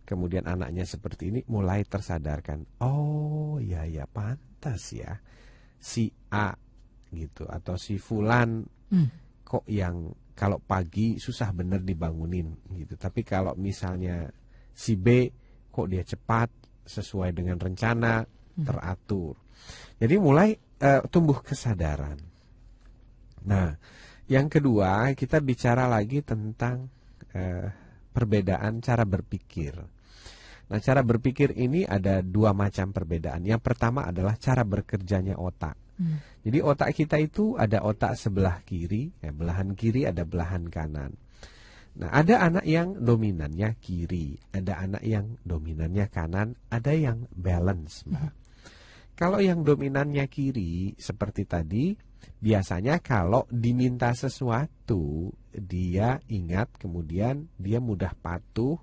kemudian anaknya seperti ini, mulai tersadarkan. Oh ya ya pantas ya si A gitu atau si Fulan mm. kok yang kalau pagi susah bener dibangunin gitu. Tapi kalau misalnya si B kok dia cepat sesuai dengan rencana hmm. teratur. Jadi mulai uh, tumbuh kesadaran. Nah, yang kedua kita bicara lagi tentang uh, perbedaan cara berpikir. Nah, cara berpikir ini ada dua macam perbedaan. Yang pertama adalah cara bekerjanya otak. Hmm. Jadi otak kita itu ada otak sebelah kiri, ya, belahan kiri ada belahan kanan. Nah, ada anak yang dominannya kiri, ada anak yang dominannya kanan, ada yang balance, Mbak. Mhm. Kalau yang dominannya kiri seperti tadi, biasanya kalau diminta sesuatu, dia ingat, kemudian dia mudah patuh,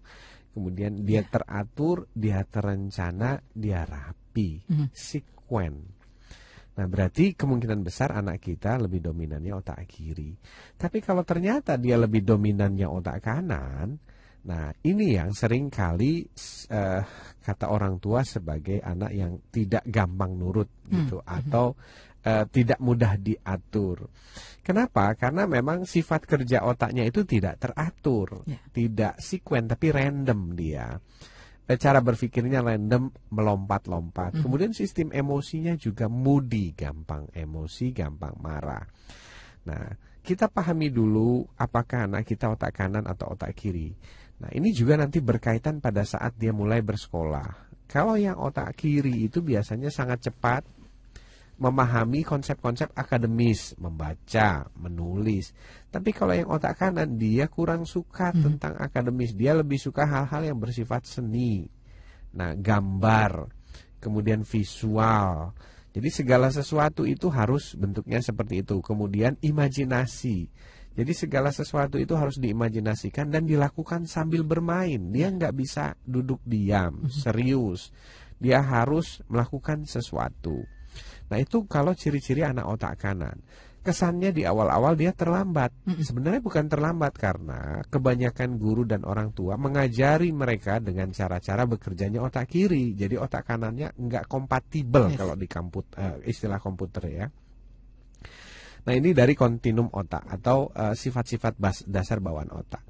kemudian dia teratur, dia terencana, dia rapi, mm -hmm. Nah, berarti kemungkinan besar anak kita lebih dominannya otak kiri. Tapi kalau ternyata dia lebih dominannya otak kanan, nah ini yang sering kali uh, eh, kata orang tua sebagai anak yang tidak gampang nurut hmm. gitu hmm. atau uh, tidak mudah diatur. Kenapa? Karena memang sifat kerja otaknya itu tidak teratur, yeah. tidak sekuen tapi random dia. Eh, cara berpikirnya random melompat-lompat. Hmm. Kemudian sistem emosinya juga moody, gampang emosi, gampang marah. Nah, kita pahami dulu apakah anak kita otak kanan atau otak kiri. Nah, ini juga nanti berkaitan pada saat dia mulai bersekolah. Kalau yang otak kiri itu biasanya sangat cepat memahami konsep-konsep akademis, membaca, menulis. Tapi kalau yang otak kanan dia kurang suka hmm. tentang akademis, dia lebih suka hal-hal yang bersifat seni. Nah, gambar, kemudian visual. Jadi segala sesuatu itu harus bentuknya seperti itu. Kemudian imajinasi. Jadi segala sesuatu itu harus diimajinasikan dan dilakukan sambil bermain. Dia hmm. nggak bisa duduk diam, hmm. serius. Dia harus melakukan sesuatu. Nah itu kalau ciri-ciri anak otak kanan kesannya di awal-awal dia terlambat. Sebenarnya bukan terlambat karena kebanyakan guru dan orang tua mengajari mereka dengan cara-cara bekerjanya otak kiri. Jadi otak kanannya nggak kompatibel yes. kalau di kamput, uh, istilah komputer ya. Nah ini dari kontinum otak atau eh, sifat-sifat uh, dasar bawaan otak.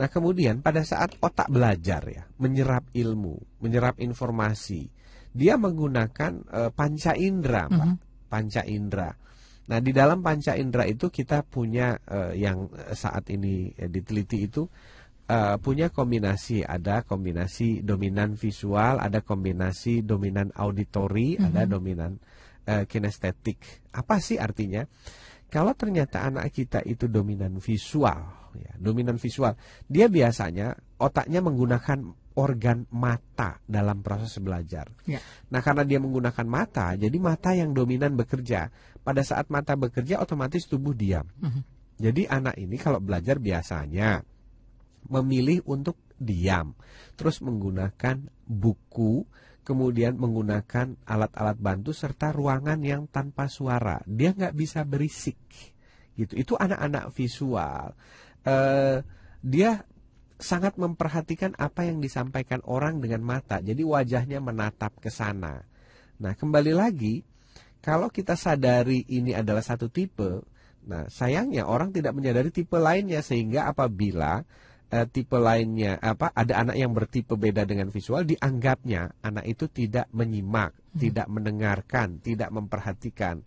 Nah kemudian pada saat otak belajar ya, menyerap ilmu, menyerap informasi dia menggunakan uh, panca indera, Mm-hmm. Panca indera. Nah, di dalam panca indera itu kita punya uh, yang saat ini uh, diteliti itu uh, punya kombinasi, ada kombinasi dominan visual, ada kombinasi dominan auditori, mm-hmm. ada dominan uh, kinestetik. Apa sih artinya? Kalau ternyata anak kita itu dominan visual, ya, dominan visual, dia biasanya otaknya menggunakan organ mata dalam proses belajar. Ya. Nah, karena dia menggunakan mata, jadi mata yang dominan bekerja. Pada saat mata bekerja, otomatis tubuh diam. Uh mhm. -huh. Jadi anak ini kalau belajar biasanya memilih untuk diam, terus menggunakan buku, kemudian menggunakan alat-alat bantu serta ruangan yang tanpa suara. Dia nggak bisa berisik, gitu. Itu anak-anak visual. Uh, dia sangat memperhatikan apa yang disampaikan orang dengan mata. Jadi wajahnya menatap ke sana. Nah, kembali lagi, kalau kita sadari ini adalah satu tipe, nah sayangnya orang tidak menyadari tipe lainnya sehingga apabila eh, tipe lainnya apa ada anak yang bertipe beda dengan visual dianggapnya anak itu tidak menyimak, hmm. tidak mendengarkan, tidak memperhatikan.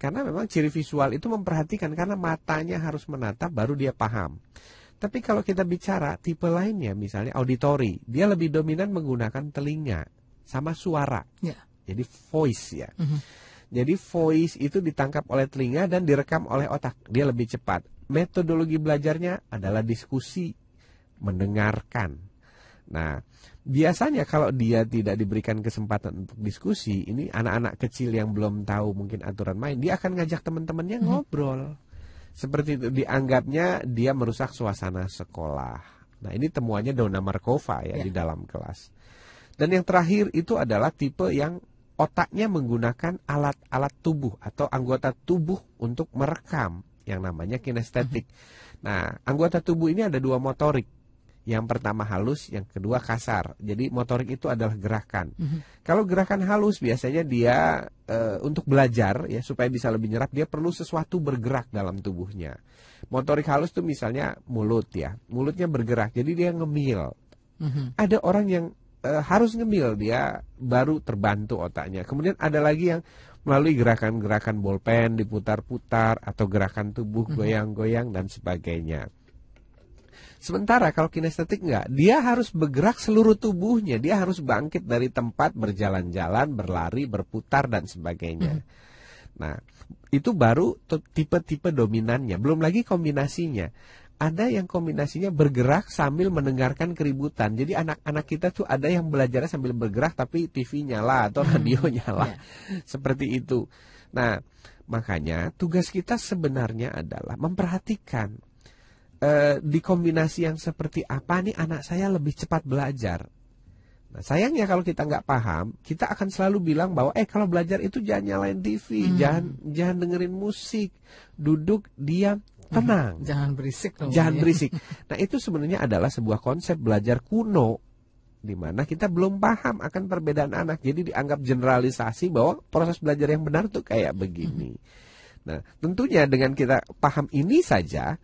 Karena memang ciri visual itu memperhatikan karena matanya harus menatap baru dia paham. Tapi kalau kita bicara tipe lainnya, misalnya auditory, dia lebih dominan menggunakan telinga sama suara. Ya. Jadi voice ya. Mm -hmm. Jadi voice itu ditangkap oleh telinga dan direkam oleh otak. Dia lebih cepat. Metodologi belajarnya adalah diskusi, mendengarkan. Nah, biasanya kalau dia tidak diberikan kesempatan untuk diskusi, ini anak-anak kecil yang belum tahu mungkin aturan main, dia akan ngajak teman-temannya mm -hmm. ngobrol seperti itu dianggapnya dia merusak suasana sekolah. Nah, ini temuannya Dona Markova ya, ya di dalam kelas. Dan yang terakhir itu adalah tipe yang otaknya menggunakan alat-alat tubuh atau anggota tubuh untuk merekam yang namanya kinestetik. Mhm. Nah, anggota tubuh ini ada dua motorik yang pertama halus, yang kedua kasar. Jadi motorik itu adalah gerakan. Mm -hmm. Kalau gerakan halus biasanya dia e, untuk belajar ya supaya bisa lebih nyerap dia perlu sesuatu bergerak dalam tubuhnya. Motorik halus tuh misalnya mulut ya. Mulutnya bergerak. Jadi dia ngemil. Mm -hmm. Ada orang yang e, harus ngemil dia baru terbantu otaknya. Kemudian ada lagi yang melalui gerakan-gerakan bolpen diputar-putar atau gerakan tubuh mhm. goyang-goyang dan sebagainya. Sementara kalau kinestetik enggak, dia harus bergerak seluruh tubuhnya, dia harus bangkit dari tempat, berjalan-jalan, berlari, berputar dan sebagainya. -hmm. Nah, itu baru tipe-tipe dominannya, belum lagi kombinasinya. Ada yang kombinasinya bergerak sambil mendengarkan keributan. Jadi anak-anak kita tuh ada yang belajarnya sambil bergerak tapi TV nyala atau hmm. radio (laughs) nyala. Yeah. Seperti itu. Nah, makanya tugas kita sebenarnya adalah memperhatikan e, di kombinasi yang seperti apa nih anak saya lebih cepat belajar. Nah, sayangnya kalau kita nggak paham, kita akan selalu bilang bahwa eh kalau belajar itu jangan nyalain TV, hmm. jangan jangan dengerin musik, duduk diam, hmm. tenang. Hmm. Jangan berisik dong. Jangan ya. berisik. (laughs) Nah, itu sebenarnya adalah sebuah konsep belajar kuno di mana kita belum paham akan perbedaan anak. Jadi dianggap generalisasi bahwa proses belajar yang benar tuh kayak begini. Hmm. Nah, tentunya dengan kita paham ini saja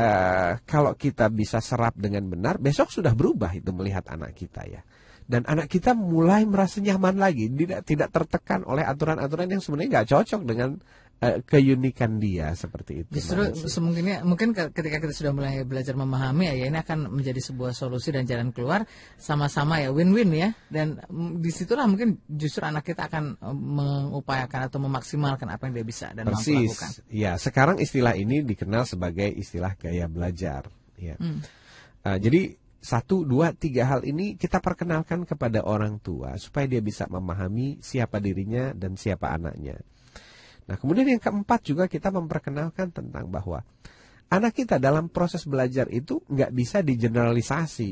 Eh, kalau kita bisa serap dengan benar, besok sudah berubah itu melihat anak kita ya. Dan anak kita mulai merasa nyaman lagi, tidak tidak tertekan oleh aturan-aturan yang sebenarnya nggak cocok dengan Eh, keunikan dia seperti itu. Justru semungkinnya mungkin ketika kita sudah mulai belajar memahami ya, ya ini akan menjadi sebuah solusi dan jalan keluar sama-sama ya win-win ya dan mm, disitulah mungkin justru anak kita akan eh, mengupayakan atau memaksimalkan apa yang dia bisa dan Persis. mampu lakukan. Ya sekarang istilah ini dikenal sebagai istilah gaya belajar. Ya. Hmm. Uh, jadi satu, dua, tiga hal ini kita perkenalkan kepada orang tua supaya dia bisa memahami siapa dirinya dan siapa anaknya. Nah, kemudian yang keempat juga kita memperkenalkan tentang bahwa anak kita dalam proses belajar itu nggak bisa digeneralisasi.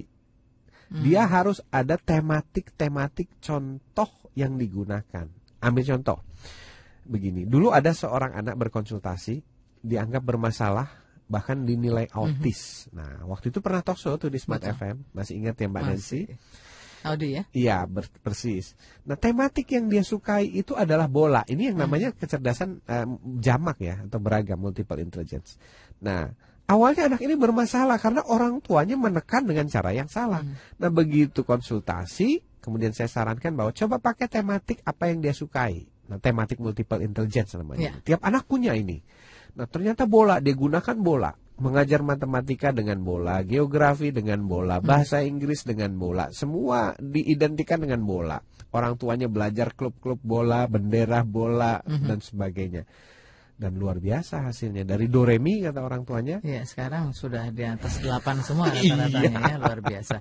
Hmm. Dia harus ada tematik-tematik contoh yang digunakan. Ambil contoh. Begini, dulu ada seorang anak berkonsultasi dianggap bermasalah bahkan dinilai mhm. autis. Mm -hmm. Nah, waktu itu pernah talk show tuh di Smart Betul. FM, masih ingat ya Mbak masih. Nancy? Saudi ya? Iya, persis. Nah, tematik yang dia sukai itu adalah bola. Ini yang hmm. namanya hmm. kecerdasan eh, jamak ya atau beragam multiple intelligence. Nah, awalnya anak ini bermasalah karena orang tuanya menekan dengan cara yang salah. Hmm. Nah, begitu konsultasi, kemudian saya sarankan bahwa coba pakai tematik apa yang dia sukai. Nah, tematik multiple intelligence namanya. Yeah. Tiap anak punya ini. Nah, ternyata bola, dia gunakan bola mengajar matematika dengan bola, geografi dengan bola, hmm. bahasa Inggris dengan bola, semua diidentikan dengan bola. Orang tuanya belajar klub-klub bola, bendera bola hmm. dan sebagainya dan luar biasa hasilnya dari doremi kata orang tuanya. Iya, sekarang sudah di atas 8 semua rata-ratanya iya. ya, luar biasa.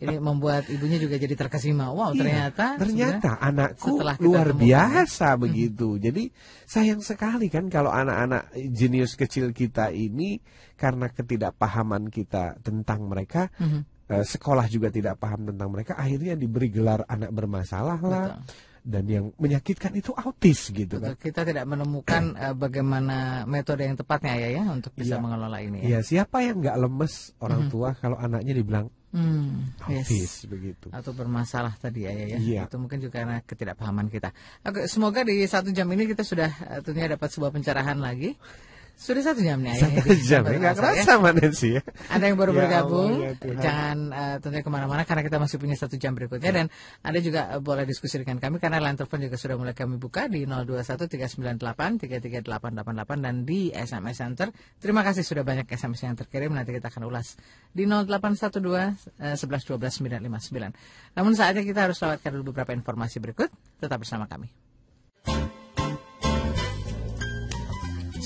Ini membuat ibunya juga jadi terkesima. Wow, iya, ternyata ternyata anakku luar temukan. biasa mhm. begitu. Hmm. Jadi sayang sekali kan kalau anak-anak jenius kecil kita ini karena ketidakpahaman kita tentang mereka hmm sekolah juga tidak paham tentang mereka akhirnya diberi gelar anak bermasalah lah Betul dan yang menyakitkan itu autis gitu kan. Kita tidak menemukan uh, (clears throat) bagaimana metode yang tepatnya ya ya untuk bisa ya. mengelola ini. Ya. Iya, ya, siapa yang nggak lemes orang hmm. tua kalau anaknya dibilang Hmm, autis yes. begitu atau bermasalah tadi ya ya, ya. Yeah. itu mungkin juga karena ketidakpahaman kita. Oke, semoga di satu jam ini kita sudah eh, tentunya dapat sebuah pencerahan lagi sudah satu jam nih Satu ya, jam ya, nggak kerasa ya. mana sih ya Ada yang baru ya bergabung Allah, ya Jangan uh, eh, tentunya kemana-mana karena kita masih punya satu jam berikutnya ya. Dan Anda juga eh, boleh diskusi dengan kami Karena line telepon juga sudah mulai kami buka di 021-398-33888 Dan di SMS Center Terima kasih sudah banyak SMS yang terkirim Nanti kita akan ulas di 0812-1112-959 eh, Namun saatnya kita harus lewatkan dulu beberapa informasi berikut Tetap bersama kami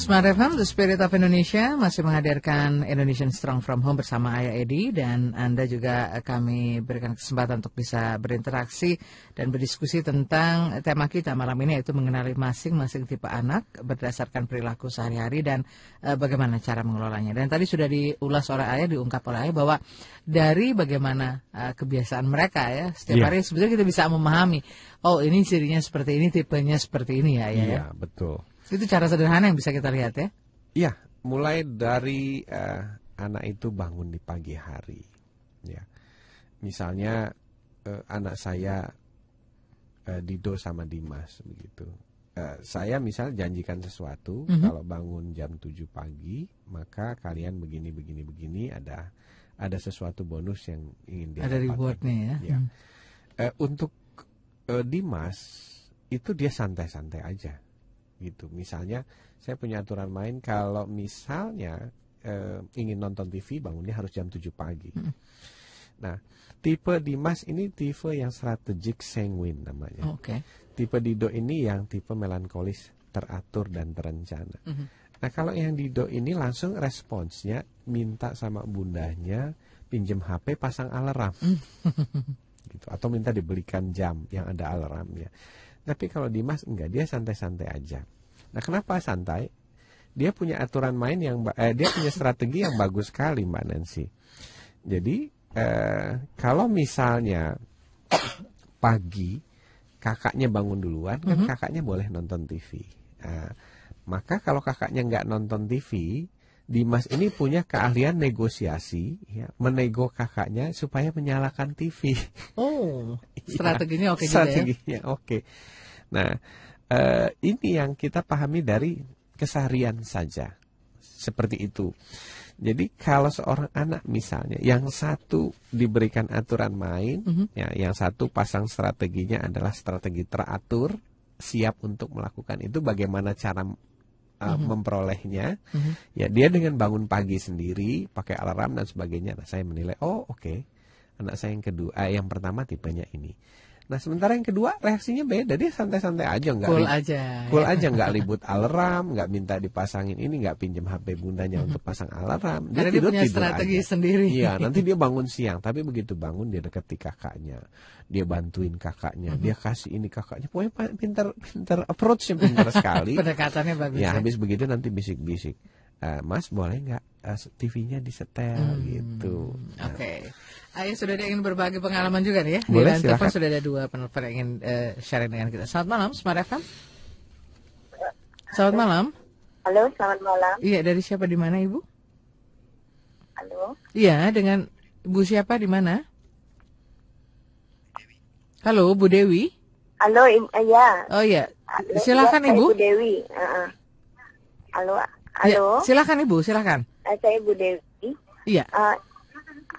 Smart FM, The Spirit of Indonesia masih menghadirkan Indonesian Strong From Home bersama Ayah Edi dan Anda juga kami berikan kesempatan untuk bisa berinteraksi dan berdiskusi tentang tema kita malam ini yaitu mengenali masing-masing tipe anak berdasarkan perilaku sehari-hari dan e, bagaimana cara mengelolanya. Dan tadi sudah diulas oleh Ayah, diungkap oleh Ayah bahwa dari bagaimana e, kebiasaan mereka ya setiap yeah. hari sebetulnya kita bisa memahami oh ini cirinya seperti ini, tipenya seperti ini ya. ya? Iya, yeah, betul. Itu cara sederhana yang bisa kita lihat ya. Iya, mulai dari uh, anak itu bangun di pagi hari. Ya. Misalnya uh, anak saya uh, Dido sama Dimas begitu. Uh, saya misal janjikan sesuatu mm -hmm. kalau bangun jam 7 pagi, maka kalian begini begini begini ada ada sesuatu bonus yang ingin dia ada rewardnya ya. ya. Hmm. Uh, untuk uh, Dimas itu dia santai-santai aja gitu. Misalnya saya punya aturan main kalau misalnya eh, ingin nonton TV bangunnya harus jam 7 pagi. Hmm. Nah, tipe Dimas ini tipe yang strategik sanguine namanya. Oh, oke. Okay. Tipe Dido ini yang tipe melankolis, teratur dan terencana. -hmm. Nah, kalau yang Dido ini langsung responsnya minta sama bundanya pinjem HP pasang alarm. -hmm. (laughs) gitu atau minta dibelikan jam yang ada alarmnya. Tapi kalau Dimas enggak, dia santai-santai aja. Nah, kenapa santai? Dia punya aturan main yang eh, dia punya strategi yang bagus sekali, Mbak Nancy. Jadi, eh, kalau misalnya pagi kakaknya bangun duluan, kan mm -hmm. kakaknya boleh nonton TV. Nah, maka kalau kakaknya nggak nonton TV, Dimas ini punya keahlian negosiasi, ya, menego kakaknya supaya menyalakan TV. Oh, (laughs) iya, strateginya ya, oke strateginya ya. oke. Nah, eh, ini yang kita pahami dari keseharian saja, seperti itu. Jadi kalau seorang anak misalnya, yang satu diberikan aturan main, mm -hmm. ya, yang satu pasang strateginya adalah strategi teratur, siap untuk melakukan itu, bagaimana cara uh, mm-hmm. memperolehnya. Mm-hmm. Ya dia dengan bangun pagi sendiri, pakai alarm dan sebagainya. Nah, saya menilai, oh oke, okay. anak saya yang kedua, eh, yang pertama tipenya ini. Nah sementara yang kedua reaksinya beda dia santai-santai aja nggak cool aja cool ya. aja nggak (laughs) ribut alarm nggak minta dipasangin ini nggak pinjam HP bundanya (laughs) untuk pasang alarm dia Karena tidur, dia punya tidur strategi aja. sendiri iya (laughs) nanti dia bangun siang tapi begitu bangun dia deketi kakaknya dia bantuin kakaknya mhm. dia kasih ini kakaknya pokoknya pintar-pintar approach yang pintar sekali pendekatannya bagus ya, ya habis begitu nanti bisik-bisik Eh, Mas boleh nggak eh, TV-nya disetel hmm. gitu. Nah. Oke. Okay. Ayo sudah ada ingin berbagi pengalaman juga nih ya. Boleh, Di telepon sudah ada dua penelpon yang ingin uh, sharing dengan kita. Selamat malam, Smart FM. Selamat malam. Halo, selamat malam. Iya, dari siapa di mana, Ibu? Halo. Iya, dengan ibu siapa di mana? Halo, Bu Dewi. Halo, iya. Oh iya. Silakan iya, Ibu. Ibu Dewi. Uh -uh. Halo. Iya, halo. Ya, silakan Ibu, silakan. Eh, saya Ibu Dewi. Iya. Uh,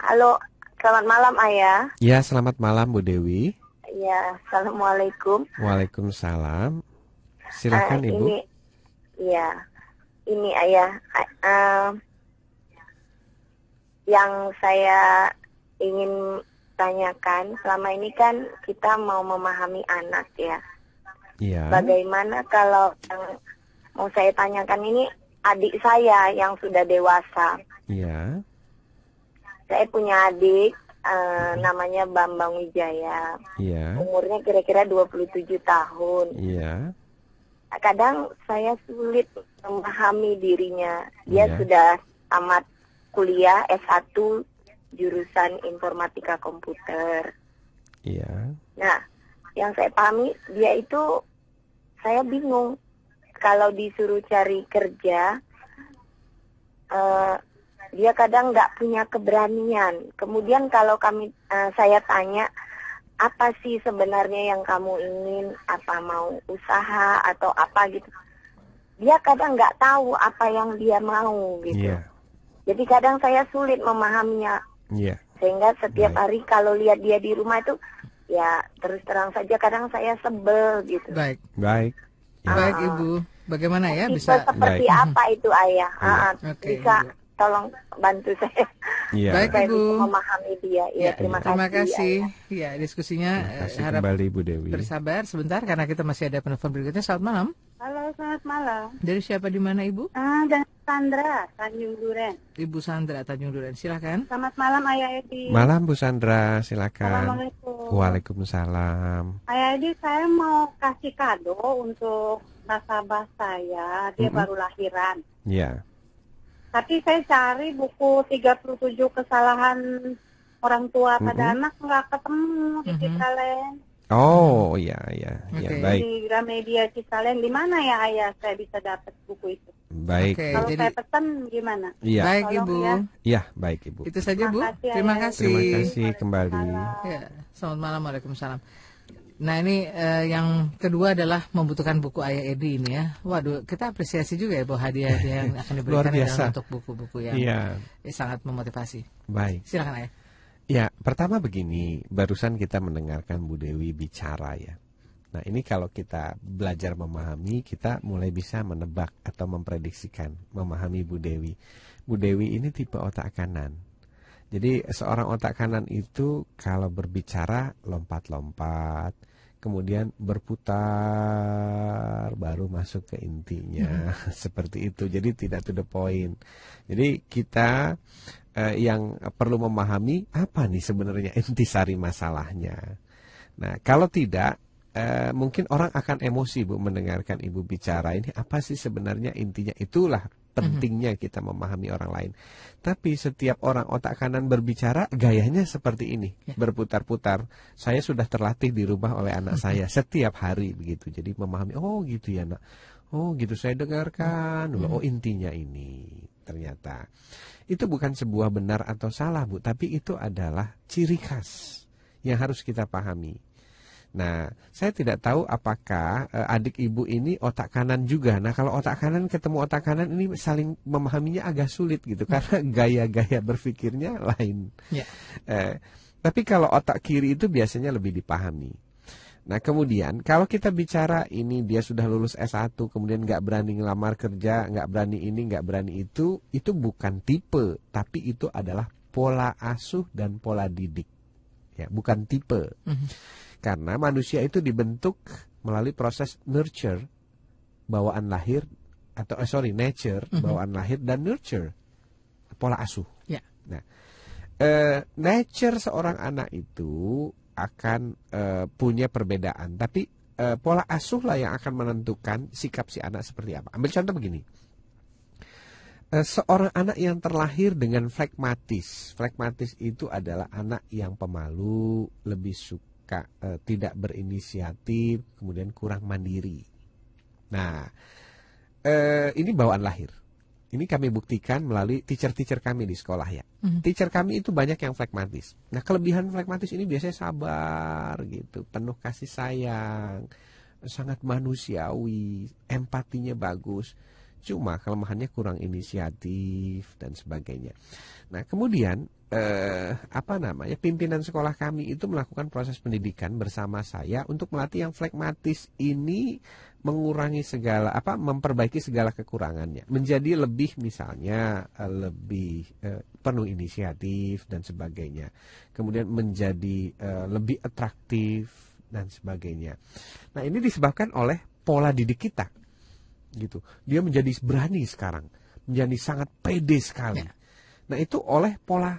halo, selamat malam Ayah. Ya, selamat malam Bu Dewi. Ya, assalamualaikum. Waalaikumsalam. Silakan uh, Ibu. Ini, ya, ini Ayah. Uh, yang saya ingin tanyakan selama ini kan kita mau memahami anak ya. Iya. Bagaimana kalau yang mau saya tanyakan ini adik saya yang sudah dewasa. Iya. Saya punya adik uh, namanya Bambang Wijaya. Iya. Umurnya kira-kira 27 tahun. Iya. Kadang saya sulit memahami dirinya. Dia ya. sudah tamat kuliah S1 jurusan informatika komputer. Iya. Nah, yang saya pahami dia itu saya bingung kalau disuruh cari kerja uh, dia kadang nggak punya keberanian. Kemudian kalau kami uh, saya tanya apa sih sebenarnya yang kamu ingin, apa mau usaha atau apa gitu, dia kadang nggak tahu apa yang dia mau gitu. Yeah. Jadi kadang saya sulit memahaminya. Yeah. Sehingga setiap Baik. hari kalau lihat dia di rumah itu ya terus terang saja kadang saya sebel gitu. Baik. Baik. Ya. Baik ah, ah. Ibu, bagaimana ya tipe bisa seperti Baik. apa itu Ayah? Ya. Ah, okay, bisa tolong bantu saya. Ya. Baik Ibu memahami dia. Iya, ya, ya, terima, ya. terima kasih. Ayah. Ya, diskusinya terima kasih eh, harap kembali Ibu Dewi. Bersabar sebentar karena kita masih ada penelpon berikutnya. Selamat malam. Halo, selamat malam. Dari siapa di mana Ibu? Ah, dan Sandra, Tanjung Duren. Ibu Sandra, Tanjung Duren, silakan. Selamat malam Ayah Edi. Malam Bu Sandra, silakan. Assalamualaikum. Waalaikumsalam. Ayah Edi, saya mau kasih kado untuk nasabah saya, dia mm -hmm. baru lahiran. Iya. Tapi saya cari buku 37 kesalahan orang tua mm -hmm. pada anak nggak ketemu di mm -hmm. Oh iya iya okay. ya, baik. Di Gramedia Cisalen di mana ya ayah saya bisa dapat buku itu? Baik. Okay, Kalau jadi... saya pesan gimana? Iya. Baik Tolong ibu. Ya. Iya ya, baik ibu. Itu saja bu. kasih. Terima ayah. kasih. Terima kasih kembali. Ya, selamat malam, waalaikumsalam. Nah ini eh, yang kedua adalah membutuhkan buku Ayah Edi ini ya. Waduh, kita apresiasi juga ya bahwa hadiah-hadiah yang akan (laughs) diberikan Luar biasa. untuk buku-buku yang ya. sangat memotivasi. Baik. Silakan Ayah. Ya, pertama begini, barusan kita mendengarkan Bu Dewi bicara ya. Nah, ini kalau kita belajar memahami, kita mulai bisa menebak atau memprediksikan, memahami Bu Dewi. Bu Dewi ini tipe otak kanan. Jadi, seorang otak kanan itu kalau berbicara lompat-lompat, kemudian berputar baru masuk ke intinya, mm-hmm. (laughs) seperti itu. Jadi tidak to the point. Jadi kita eh, yang perlu memahami apa nih sebenarnya (laughs) intisari masalahnya. Nah, kalau tidak eh, mungkin orang akan emosi Bu mendengarkan Ibu bicara ini apa sih sebenarnya intinya itulah pentingnya mhm. kita memahami orang lain. Tapi setiap orang otak kanan berbicara gayanya seperti ini, ya. berputar-putar. Saya sudah terlatih di oleh anak mhm. saya setiap hari begitu. Jadi memahami, oh gitu ya nak. Oh gitu saya dengarkan. Mhm. Oh intinya ini ternyata. Itu bukan sebuah benar atau salah, Bu, tapi itu adalah ciri khas yang harus kita pahami. Nah, saya tidak tahu apakah eh, adik ibu ini otak kanan juga. Nah, kalau otak kanan ketemu otak kanan ini saling memahaminya agak sulit gitu karena (laughs) gaya-gaya berpikirnya lain. Yeah. Eh, tapi kalau otak kiri itu biasanya lebih dipahami. Nah kemudian kalau kita bicara ini dia sudah lulus S1 kemudian nggak berani ngelamar kerja, nggak berani ini, nggak berani itu, itu bukan tipe, tapi itu adalah pola asuh dan pola didik. Ya, bukan tipe. Mhm. Karena manusia itu dibentuk melalui proses nurture, bawaan lahir atau eh, sorry nature, mhm. bawaan lahir dan nurture, pola asuh. Yeah. Nah, eh, nature seorang anak itu akan e, punya perbedaan. Tapi e, pola asuhlah yang akan menentukan sikap si anak seperti apa. Ambil contoh begini. E, seorang anak yang terlahir dengan flekmatis. Flekmatis itu adalah anak yang pemalu, lebih suka e, tidak berinisiatif, kemudian kurang mandiri. Nah, e, ini bawaan lahir ini kami buktikan melalui teacher-teacher kami di sekolah ya. Mm. Teacher kami itu banyak yang flekmatis. Nah kelebihan flekmatis ini biasanya sabar gitu, penuh kasih sayang, sangat manusiawi, empatinya bagus. Cuma kelemahannya kurang inisiatif dan sebagainya. Nah kemudian eh, apa namanya pimpinan sekolah kami itu melakukan proses pendidikan bersama saya untuk melatih yang flekmatis ini mengurangi segala apa memperbaiki segala kekurangannya menjadi lebih misalnya eh, lebih eh, penuh inisiatif dan sebagainya kemudian menjadi eh, lebih atraktif dan sebagainya nah ini disebabkan oleh pola didik kita gitu dia menjadi berani sekarang menjadi sangat pede sekali ya. nah itu oleh pola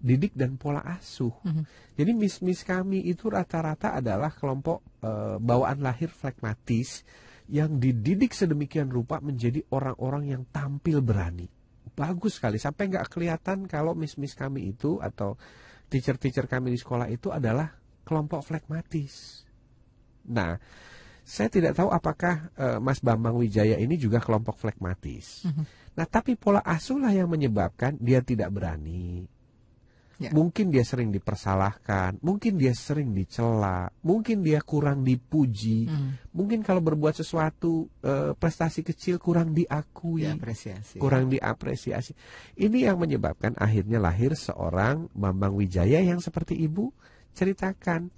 didik dan pola asuh. Mm -hmm. Jadi mis-mis kami itu rata-rata adalah kelompok e, bawaan lahir flekmatis yang dididik sedemikian rupa menjadi orang-orang yang tampil berani. Bagus sekali sampai nggak kelihatan kalau mis-mis kami itu atau teacher-teacher kami di sekolah itu adalah kelompok flekmatis. Nah, saya tidak tahu apakah e, Mas Bambang Wijaya ini juga kelompok flekmatis. Mm -hmm. Nah, tapi pola asuhlah yang menyebabkan dia tidak berani, Ya. Mungkin dia sering dipersalahkan, mungkin dia sering dicela, mungkin dia kurang dipuji, hmm. mungkin kalau berbuat sesuatu eh, prestasi kecil kurang diakui, diapresiasi. kurang diapresiasi. Ini yang menyebabkan akhirnya lahir seorang Bambang Wijaya yang seperti ibu ceritakan.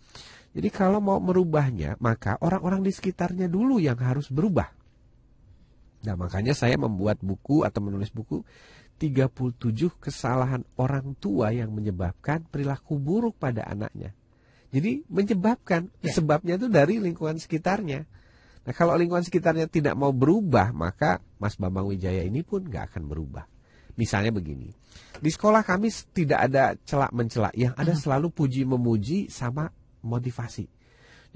Jadi kalau mau merubahnya, maka orang-orang di sekitarnya dulu yang harus berubah. Nah, makanya saya membuat buku atau menulis buku 37 kesalahan orang tua yang menyebabkan perilaku buruk pada anaknya. Jadi menyebabkan ya. sebabnya itu dari lingkungan sekitarnya. Nah kalau lingkungan sekitarnya tidak mau berubah maka Mas Bambang Wijaya ini pun nggak akan berubah. Misalnya begini, di sekolah kami tidak ada celak mencelak, yang ada selalu puji memuji sama motivasi.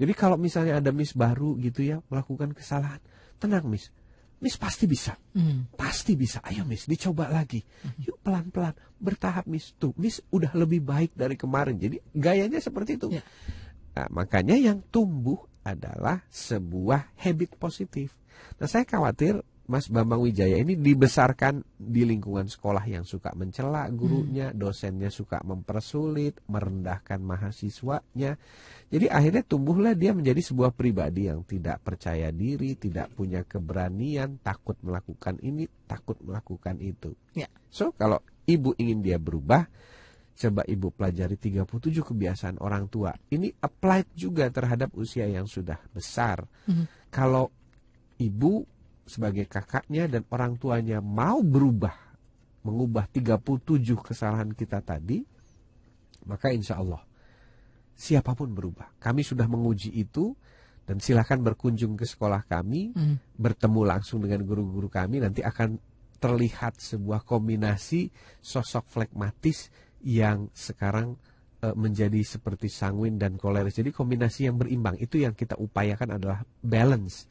Jadi kalau misalnya ada mis baru gitu ya melakukan kesalahan, tenang Miss, Miss pasti bisa, hmm. pasti bisa. Ayo Miss, dicoba lagi. Hmm. Yuk pelan-pelan, bertahap Miss. Tuh, Miss udah lebih baik dari kemarin. Jadi gayanya seperti itu. Ya. Nah, makanya yang tumbuh adalah sebuah habit positif. Nah, saya khawatir Mas Bambang Wijaya ini dibesarkan di lingkungan sekolah yang suka mencela gurunya, hmm. dosennya suka mempersulit, merendahkan mahasiswanya. Jadi akhirnya tumbuhlah dia menjadi sebuah pribadi yang tidak percaya diri, tidak punya keberanian, takut melakukan ini, takut melakukan itu. Ya. So kalau ibu ingin dia berubah, coba ibu pelajari 37 kebiasaan orang tua. Ini applied juga terhadap usia yang sudah besar. -hmm. Kalau ibu sebagai kakaknya dan orang tuanya mau berubah, mengubah 37 kesalahan kita tadi, maka insya Allah siapapun berubah. Kami sudah menguji itu dan silahkan berkunjung ke sekolah kami, hmm. bertemu langsung dengan guru-guru kami, nanti akan terlihat sebuah kombinasi sosok flekmatis yang sekarang eh, menjadi seperti sanguin dan koleris. Jadi kombinasi yang berimbang itu yang kita upayakan adalah balance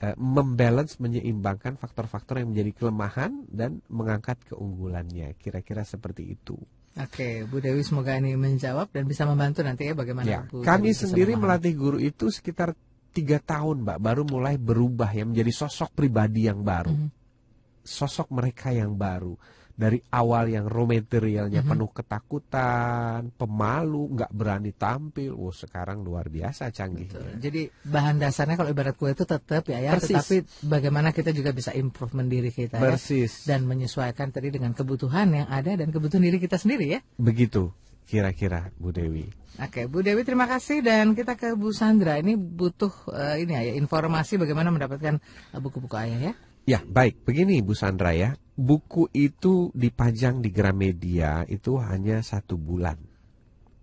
Eh, membalance menyeimbangkan faktor-faktor yang menjadi kelemahan dan mengangkat keunggulannya kira-kira seperti itu. Oke, Bu Dewi semoga ini menjawab dan bisa membantu nanti ya bagaimana ya, Bu. Kami Dewi sendiri melatih guru itu sekitar tiga tahun, Mbak, baru mulai berubah ya menjadi sosok pribadi yang baru, mm -hmm. sosok mereka yang baru dari awal yang raw materialnya mm-hmm. penuh ketakutan, pemalu, nggak berani tampil, wow sekarang luar biasa canggih. Jadi bahan dasarnya kalau ibarat kue itu tetap ya ya, tapi bagaimana kita juga bisa improve mendiri kita ya. dan menyesuaikan tadi dengan kebutuhan yang ada dan kebutuhan diri kita sendiri ya. Begitu kira-kira Bu Dewi. Oke, Bu Dewi terima kasih dan kita ke Bu Sandra. Ini butuh uh, ini ya informasi bagaimana mendapatkan eh, buku-buku ayah ya. Ya, baik. Begini Bu Sandra ya. Buku itu dipajang di Gramedia itu hanya satu bulan.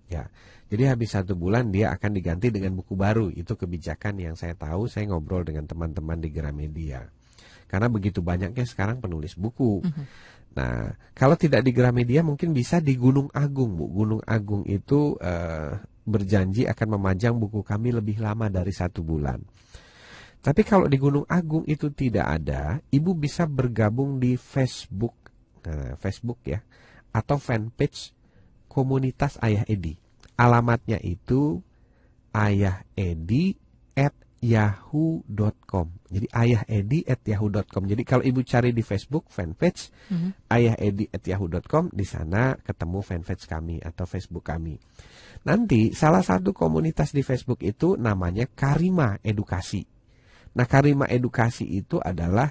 Ya, jadi habis satu bulan dia akan diganti dengan buku baru. Itu kebijakan yang saya tahu. Saya ngobrol dengan teman-teman di Gramedia. Karena begitu banyaknya sekarang penulis buku. Mm -hmm. Nah, kalau tidak di Gramedia mungkin bisa di Gunung Agung, Bu. Gunung Agung itu eh, berjanji akan memajang buku kami lebih lama dari satu bulan. Tapi kalau di Gunung Agung itu tidak ada, ibu bisa bergabung di Facebook, nah, Facebook ya, atau fanpage komunitas Ayah Edi. Alamatnya itu Ayah Edi at yahoo.com. Jadi ayah edi at yahoo.com. Jadi kalau ibu cari di Facebook fanpage mm-hmm. ayah edi at yahoo.com di sana ketemu fanpage kami atau Facebook kami. Nanti salah satu komunitas di Facebook itu namanya Karima Edukasi. Nah, Karima Edukasi itu adalah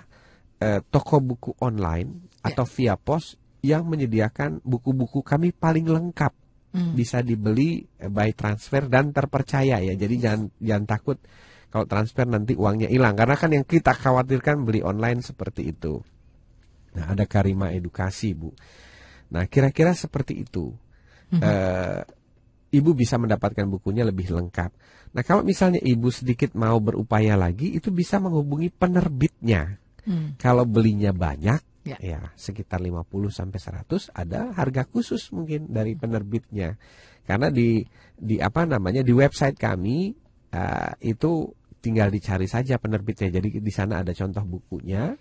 eh, toko buku online ya. atau via pos yang menyediakan buku-buku kami paling lengkap. Hmm. Bisa dibeli eh, by transfer dan terpercaya ya. Jadi hmm. jangan jangan takut kalau transfer nanti uangnya hilang karena kan yang kita khawatirkan beli online seperti itu. Nah, ada Karima Edukasi, Bu. Nah, kira-kira seperti itu. -hmm. eh, Ibu bisa mendapatkan bukunya lebih lengkap. Nah, kalau misalnya ibu sedikit mau berupaya lagi, itu bisa menghubungi penerbitnya. Hmm. Kalau belinya banyak, ya. ya sekitar 50 sampai 100 ada harga khusus mungkin dari hmm. penerbitnya. Karena di di apa namanya di website kami uh, itu tinggal dicari saja penerbitnya. Jadi di sana ada contoh bukunya.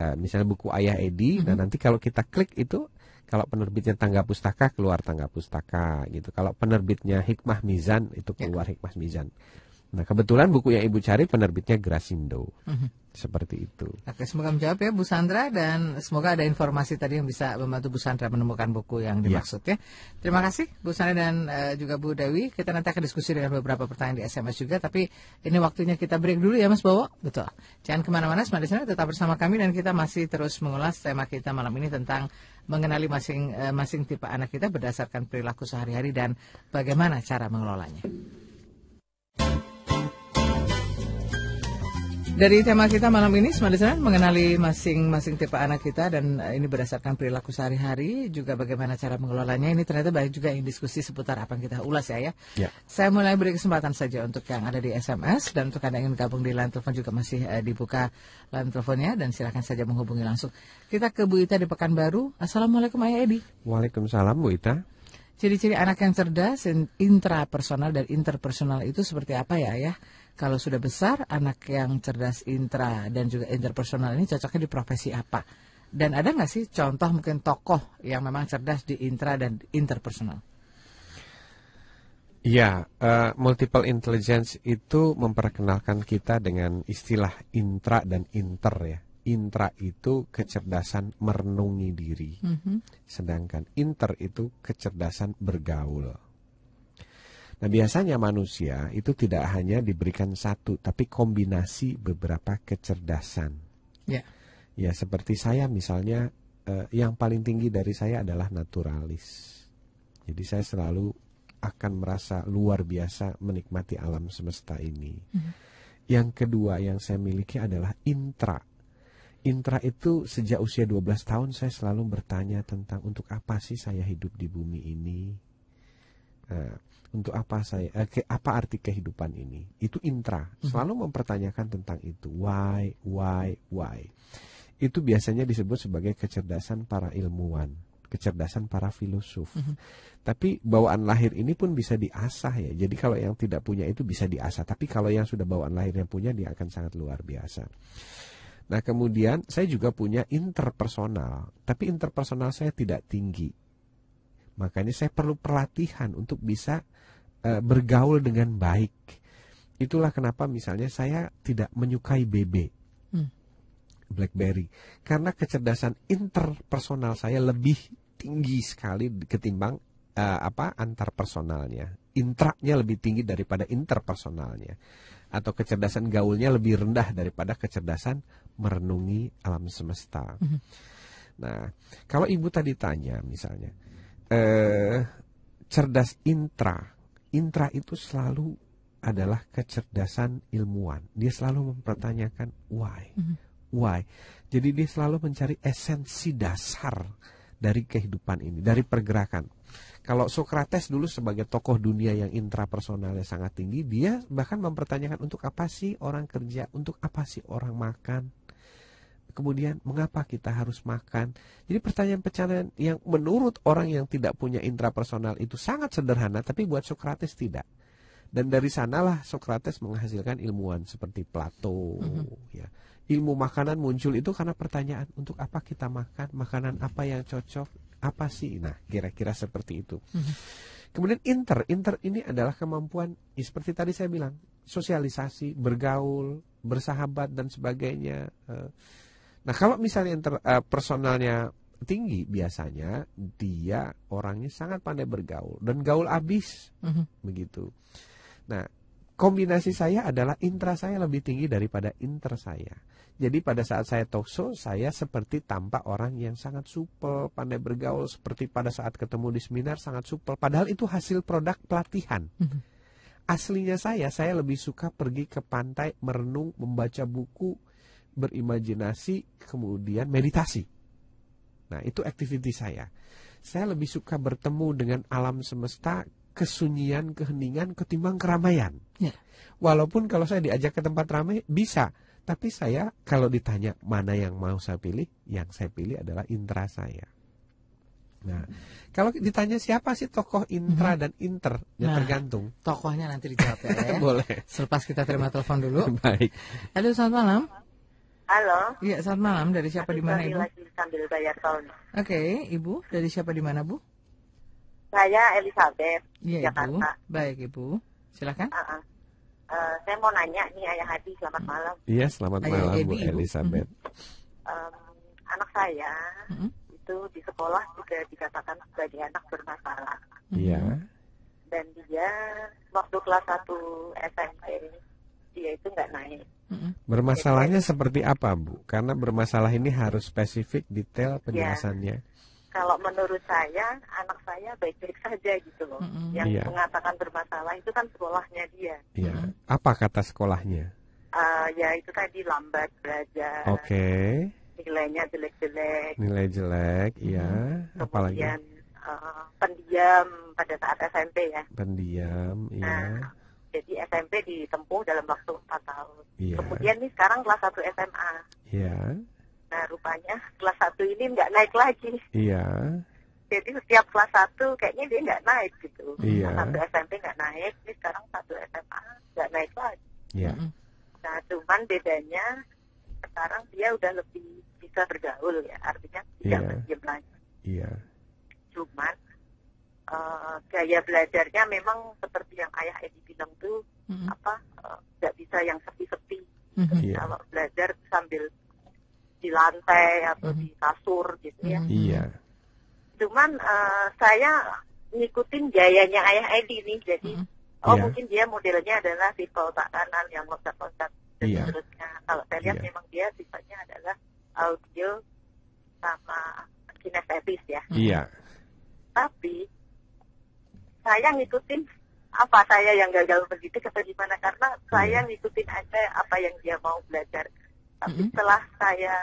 Uh, misalnya buku Ayah Edi. Mm -hmm. Nah, nanti kalau kita klik itu kalau penerbitnya Tangga Pustaka keluar Tangga Pustaka gitu. Kalau penerbitnya Hikmah Mizan itu ya. keluar ya. Hikmah Mizan. Nah kebetulan buku yang ibu cari penerbitnya Grasindo. Mm-hmm. Seperti itu. Oke, semoga menjawab ya Bu Sandra dan semoga ada informasi tadi yang bisa membantu Bu Sandra menemukan buku yang iya. dimaksud ya. Terima kasih Bu Sandra dan uh, juga Bu Dewi. Kita nanti akan diskusi dengan beberapa pertanyaan di SMS juga tapi ini waktunya kita break dulu ya Mas Bowo. Betul. Jangan kemana-mana, semuanya sana tetap bersama kami dan kita masih terus mengulas tema kita malam ini tentang mengenali masing-masing eh, tipe anak kita berdasarkan perilaku sehari-hari dan bagaimana cara mengelolanya. Dari tema kita malam ini, semuanya mengenali masing-masing tipe anak kita dan eh, ini berdasarkan perilaku sehari-hari, juga bagaimana cara mengelolanya. Ini ternyata banyak juga yang diskusi seputar apa yang kita ulas ya ya. ya. Saya mulai beri kesempatan saja untuk yang ada di SMS dan untuk Anda yang ingin gabung di line telepon juga masih eh, dibuka line teleponnya dan silakan saja menghubungi langsung. Kita ke Bu Ita di Pekanbaru. Assalamualaikum Ayah Edi. Waalaikumsalam Bu Ita. Ciri-ciri anak yang cerdas, intrapersonal dan interpersonal itu seperti apa ya ya? kalau sudah besar anak yang cerdas intra dan juga interpersonal ini cocoknya di profesi apa? Dan ada nggak sih contoh mungkin tokoh yang memang cerdas di intra dan interpersonal? Ya, uh, multiple intelligence itu memperkenalkan kita dengan istilah intra dan inter ya. Intra itu kecerdasan merenungi diri, mm -hmm. sedangkan inter itu kecerdasan bergaul. Nah biasanya manusia itu tidak hanya diberikan satu, tapi kombinasi beberapa kecerdasan. Ya. Ya seperti saya misalnya, eh, yang paling tinggi dari saya adalah naturalis. Jadi saya selalu akan merasa luar biasa menikmati alam semesta ini. Mm-hmm. Yang kedua yang saya miliki adalah intra. Intra itu sejak usia 12 tahun saya selalu bertanya tentang untuk apa sih saya hidup di bumi ini. Eh, untuk apa saya eh, apa arti kehidupan ini itu intra mhm. selalu mempertanyakan tentang itu why why why itu biasanya disebut sebagai kecerdasan para ilmuwan kecerdasan para filosof mm -hmm. tapi bawaan lahir ini pun bisa diasah ya jadi kalau yang tidak punya itu bisa diasah tapi kalau yang sudah bawaan lahir yang punya dia akan sangat luar biasa nah kemudian saya juga punya interpersonal tapi interpersonal saya tidak tinggi Makanya saya perlu pelatihan untuk bisa Eh, bergaul dengan baik. Itulah kenapa misalnya saya tidak menyukai BB. Hmm. BlackBerry karena kecerdasan interpersonal saya lebih tinggi sekali ketimbang uh, apa antarpersonalnya, Intraknya lebih tinggi daripada interpersonalnya. Atau kecerdasan gaulnya lebih rendah daripada kecerdasan merenungi alam semesta. -hmm. Nah, kalau ibu tadi tanya misalnya, eh, cerdas intra Intra itu selalu adalah kecerdasan ilmuwan. Dia selalu mempertanyakan why, mm -hmm. why. Jadi dia selalu mencari esensi dasar dari kehidupan ini, dari pergerakan. Kalau Socrates dulu sebagai tokoh dunia yang intrapersonalnya sangat tinggi, dia bahkan mempertanyakan untuk apa sih orang kerja, untuk apa sih orang makan, kemudian mengapa kita harus makan. Jadi pertanyaan-pertanyaan yang menurut orang yang tidak punya intrapersonal itu sangat sederhana, tapi buat Sokrates tidak. Dan dari sanalah Sokrates menghasilkan ilmuwan seperti Plato. Mm -hmm. ya. Ilmu makanan muncul itu karena pertanyaan untuk apa kita makan, makanan apa yang cocok, apa sih? Nah, kira-kira seperti itu. Mm -hmm. Kemudian inter, inter ini adalah kemampuan ya seperti tadi saya bilang, sosialisasi, bergaul, bersahabat dan sebagainya. Uh, Nah kalau misalnya inter, uh, eh, personalnya tinggi biasanya dia orangnya sangat pandai bergaul dan gaul abis mm -hmm. begitu. Nah kombinasi saya adalah intra saya lebih tinggi daripada inter saya. Jadi pada saat saya talk show saya seperti tampak orang yang sangat supel, pandai bergaul seperti pada saat ketemu di seminar sangat supel. Padahal itu hasil produk pelatihan. Mhm. Aslinya saya saya lebih suka pergi ke pantai merenung, membaca buku, berimajinasi, kemudian meditasi. Nah, itu activity saya. Saya lebih suka bertemu dengan alam semesta, kesunyian, keheningan, ketimbang keramaian. Ya. Walaupun kalau saya diajak ke tempat ramai, bisa. Tapi saya kalau ditanya mana yang mau saya pilih, yang saya pilih adalah intra saya. Nah, kalau ditanya siapa sih tokoh intra mhm. dan inter, ya nah, tergantung. Tokohnya nanti dijawab ya. ya. (laughs) Boleh. Selepas kita terima telepon dulu. (laughs) Baik. Halo, selamat malam. Halo. Iya, selamat malam. Dari siapa di mana, Ibu? Lagi sambil bayar tol. Oke, okay, Ibu. Dari siapa di mana, Bu? Saya Elizabeth, ya, Jakarta. Baik, Ibu. Silakan. Uh -uh. Uh, saya mau nanya nih Ayah Hadi, selamat malam. Iya, selamat Ayah malam Bu Elizabeth. um, anak saya -hmm. itu di sekolah juga dikatakan sebagai anak bermasalah. Iya. -hmm. Dan dia waktu kelas 1 SMP dia itu nggak naik. Bermasalahnya Jadi, seperti apa Bu? Karena bermasalah ini harus spesifik, detail ya. penjelasannya. Ya. Kalau menurut saya, anak saya baik-baik saja gitu loh. Mm-hmm. Yang yeah. mengatakan bermasalah itu kan sekolahnya dia. Iya. Mm-hmm. Apa kata sekolahnya? Uh, ya itu tadi lambat belajar. Oke. Okay. Nilainya jelek-jelek. Nilai jelek, iya. Mm-hmm. Apalagi. uh, pendiam pada saat SMP ya. Pendiam, iya. Nah, jadi SMP ditempuh dalam waktu 4 tahun. Yeah. Kemudian nih sekarang kelas 1 SMA. Iya. Yeah. Nah, rupanya kelas 1 ini nggak naik lagi. Iya. Yeah. Jadi setiap kelas 1 kayaknya dia nggak naik gitu. Iya. Yeah. Satu SMP nggak naik, ini sekarang satu SMA nggak naik lagi. Iya. Yeah. Nah, cuman bedanya sekarang dia udah lebih bisa bergaul ya, artinya tidak yeah. Iya. lagi. Iya. Yeah. Cuman Eh, gaya belajarnya memang seperti yang ayah Edi bilang tuh mm-hmm. apa eh, nggak uh, bisa yang sepi-sepi mm-hmm. yeah. kalau belajar sambil di lantai atau mm-hmm. di kasur gitu ya. Mm-hmm. Iya. mm Cuman uh, saya ngikutin gayanya ayah Edi nih jadi mm-hmm. oh yeah. mungkin dia modelnya adalah tipe otak kanan yang loncat-loncat Iya. yeah. Kalau saya lihat yeah. memang dia sifatnya adalah audio sama kinestetis ya. Iya. Tapi saya ngikutin apa saya yang gagal begitu atau gimana karena hmm. saya iya. ngikutin aja apa yang dia mau belajar tapi hmm. setelah saya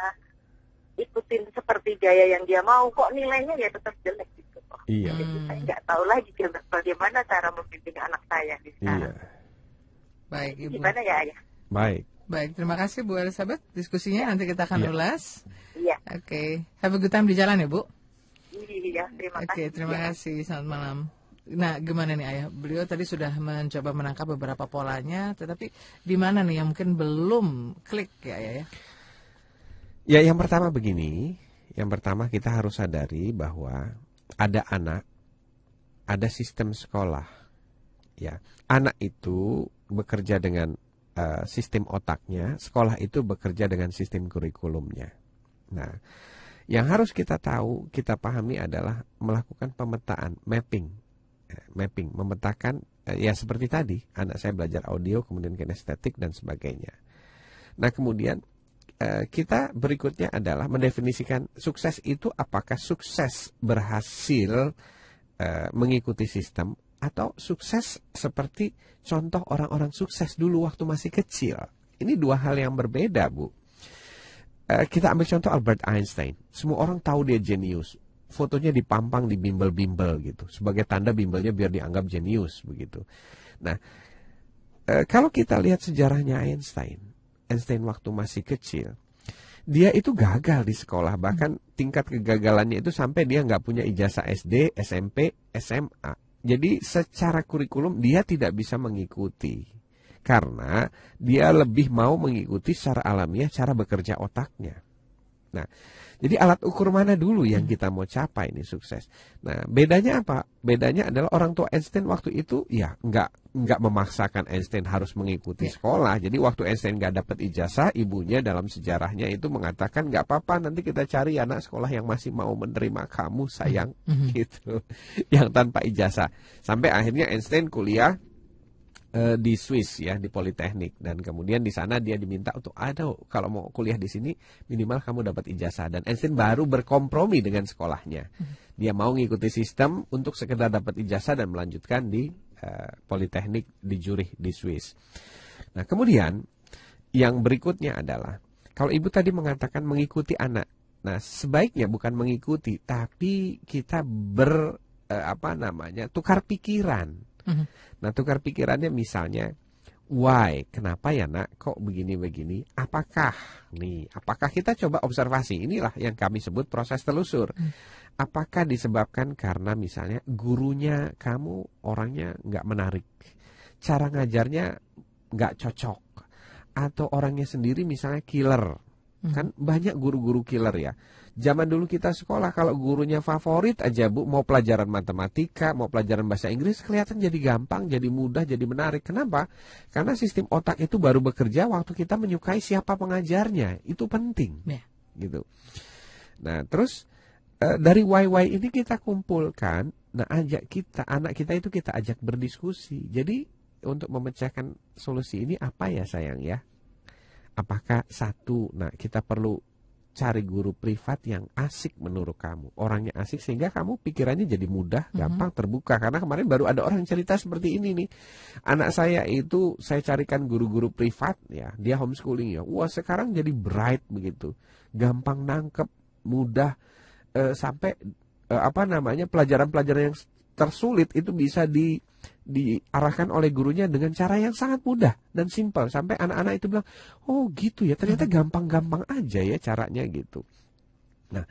ikutin seperti gaya yang dia mau kok nilainya ya tetap jelek gitu kok iya. jadi saya nggak tahu lagi bagaimana cara membimbing anak saya di iya. sana. iya. baik ibu gimana ya ayah baik Baik, terima kasih Bu Elizabeth. Diskusinya iya. nanti kita akan ya. ulas. Iya. Oke, okay. have a good time di jalan ya Bu. Iya, terima kasih. Oke, terima terima kasih. Selamat malam. Nah, gimana nih ayah? Beliau tadi sudah mencoba menangkap beberapa polanya, tetapi di mana nih yang mungkin belum klik ya ayah ya? Ya, yang pertama begini, yang pertama kita harus sadari bahwa ada anak, ada sistem sekolah. Ya, anak itu bekerja dengan uh, sistem otaknya, sekolah itu bekerja dengan sistem kurikulumnya. Nah, yang harus kita tahu, kita pahami adalah melakukan pemetaan, mapping mapping, memetakan eh, ya seperti tadi anak saya belajar audio kemudian kinestetik dan sebagainya. Nah kemudian eh, kita berikutnya adalah mendefinisikan sukses itu apakah sukses berhasil eh, mengikuti sistem atau sukses seperti contoh orang-orang sukses dulu waktu masih kecil. Ini dua hal yang berbeda bu. Kita ambil contoh Albert Einstein. Semua orang tahu dia jenius fotonya dipampang di bimbel-bimbel gitu sebagai tanda bimbelnya biar dianggap jenius begitu. Nah, e, kalau kita lihat sejarahnya Einstein, Einstein waktu masih kecil, dia itu gagal di sekolah bahkan tingkat kegagalannya itu sampai dia nggak punya ijazah SD, SMP, SMA. Jadi secara kurikulum dia tidak bisa mengikuti karena dia lebih mau mengikuti secara alamiah cara bekerja otaknya. Nah, jadi alat ukur mana dulu yang hmm. kita mau capai ini sukses. Nah bedanya apa? Bedanya adalah orang tua Einstein waktu itu ya nggak nggak memaksakan Einstein harus mengikuti ya. sekolah. Jadi waktu Einstein nggak dapat ijazah, ibunya dalam sejarahnya itu mengatakan nggak apa-apa nanti kita cari anak sekolah yang masih mau menerima kamu sayang hmm. Hmm. (laughs) gitu, yang tanpa ijazah. Sampai akhirnya Einstein kuliah uh, di Swiss ya di Politeknik dan kemudian di sana dia diminta untuk ada kalau mau kuliah di sini minimal kamu dapat ijazah dan Einstein baru berkompromi dengan sekolahnya dia mau ngikuti sistem untuk sekedar dapat ijazah dan melanjutkan di uh, Politeknik di Zurich di Swiss nah kemudian yang berikutnya adalah kalau ibu tadi mengatakan mengikuti anak nah sebaiknya bukan mengikuti tapi kita ber eh, apa namanya tukar pikiran Mm-hmm. Nah tukar pikirannya misalnya why kenapa ya nak kok begini begini apakah nih apakah kita coba observasi inilah yang kami sebut proses telusur mm. apakah disebabkan karena misalnya gurunya kamu orangnya nggak menarik cara ngajarnya nggak cocok atau orangnya sendiri misalnya killer mm. kan banyak guru-guru killer ya Zaman dulu kita sekolah kalau gurunya favorit aja Bu, mau pelajaran matematika, mau pelajaran bahasa Inggris kelihatan jadi gampang, jadi mudah, jadi menarik. Kenapa? Karena sistem otak itu baru bekerja waktu kita menyukai siapa pengajarnya. Itu penting. Ya. Gitu. Nah, terus eh, dari YY ini kita kumpulkan, nah ajak kita anak kita itu kita ajak berdiskusi. Jadi untuk memecahkan solusi ini apa ya sayang ya? Apakah satu, nah kita perlu cari guru privat yang asik menurut kamu. Orangnya asik sehingga kamu pikirannya jadi mudah, mm-hmm. gampang mm-hmm. terbuka. Karena kemarin baru ada orang cerita seperti ini nih. Anak saya itu saya carikan guru-guru privat ya, dia homeschooling ya. Wah, sekarang jadi bright begitu. Gampang nangkep, mudah e, sampai e, apa namanya pelajaran-pelajaran yang tersulit itu bisa di diarahkan oleh gurunya dengan cara yang sangat mudah dan simpel sampai anak-anak itu bilang oh gitu ya ternyata hmm. gampang-gampang aja ya caranya gitu nah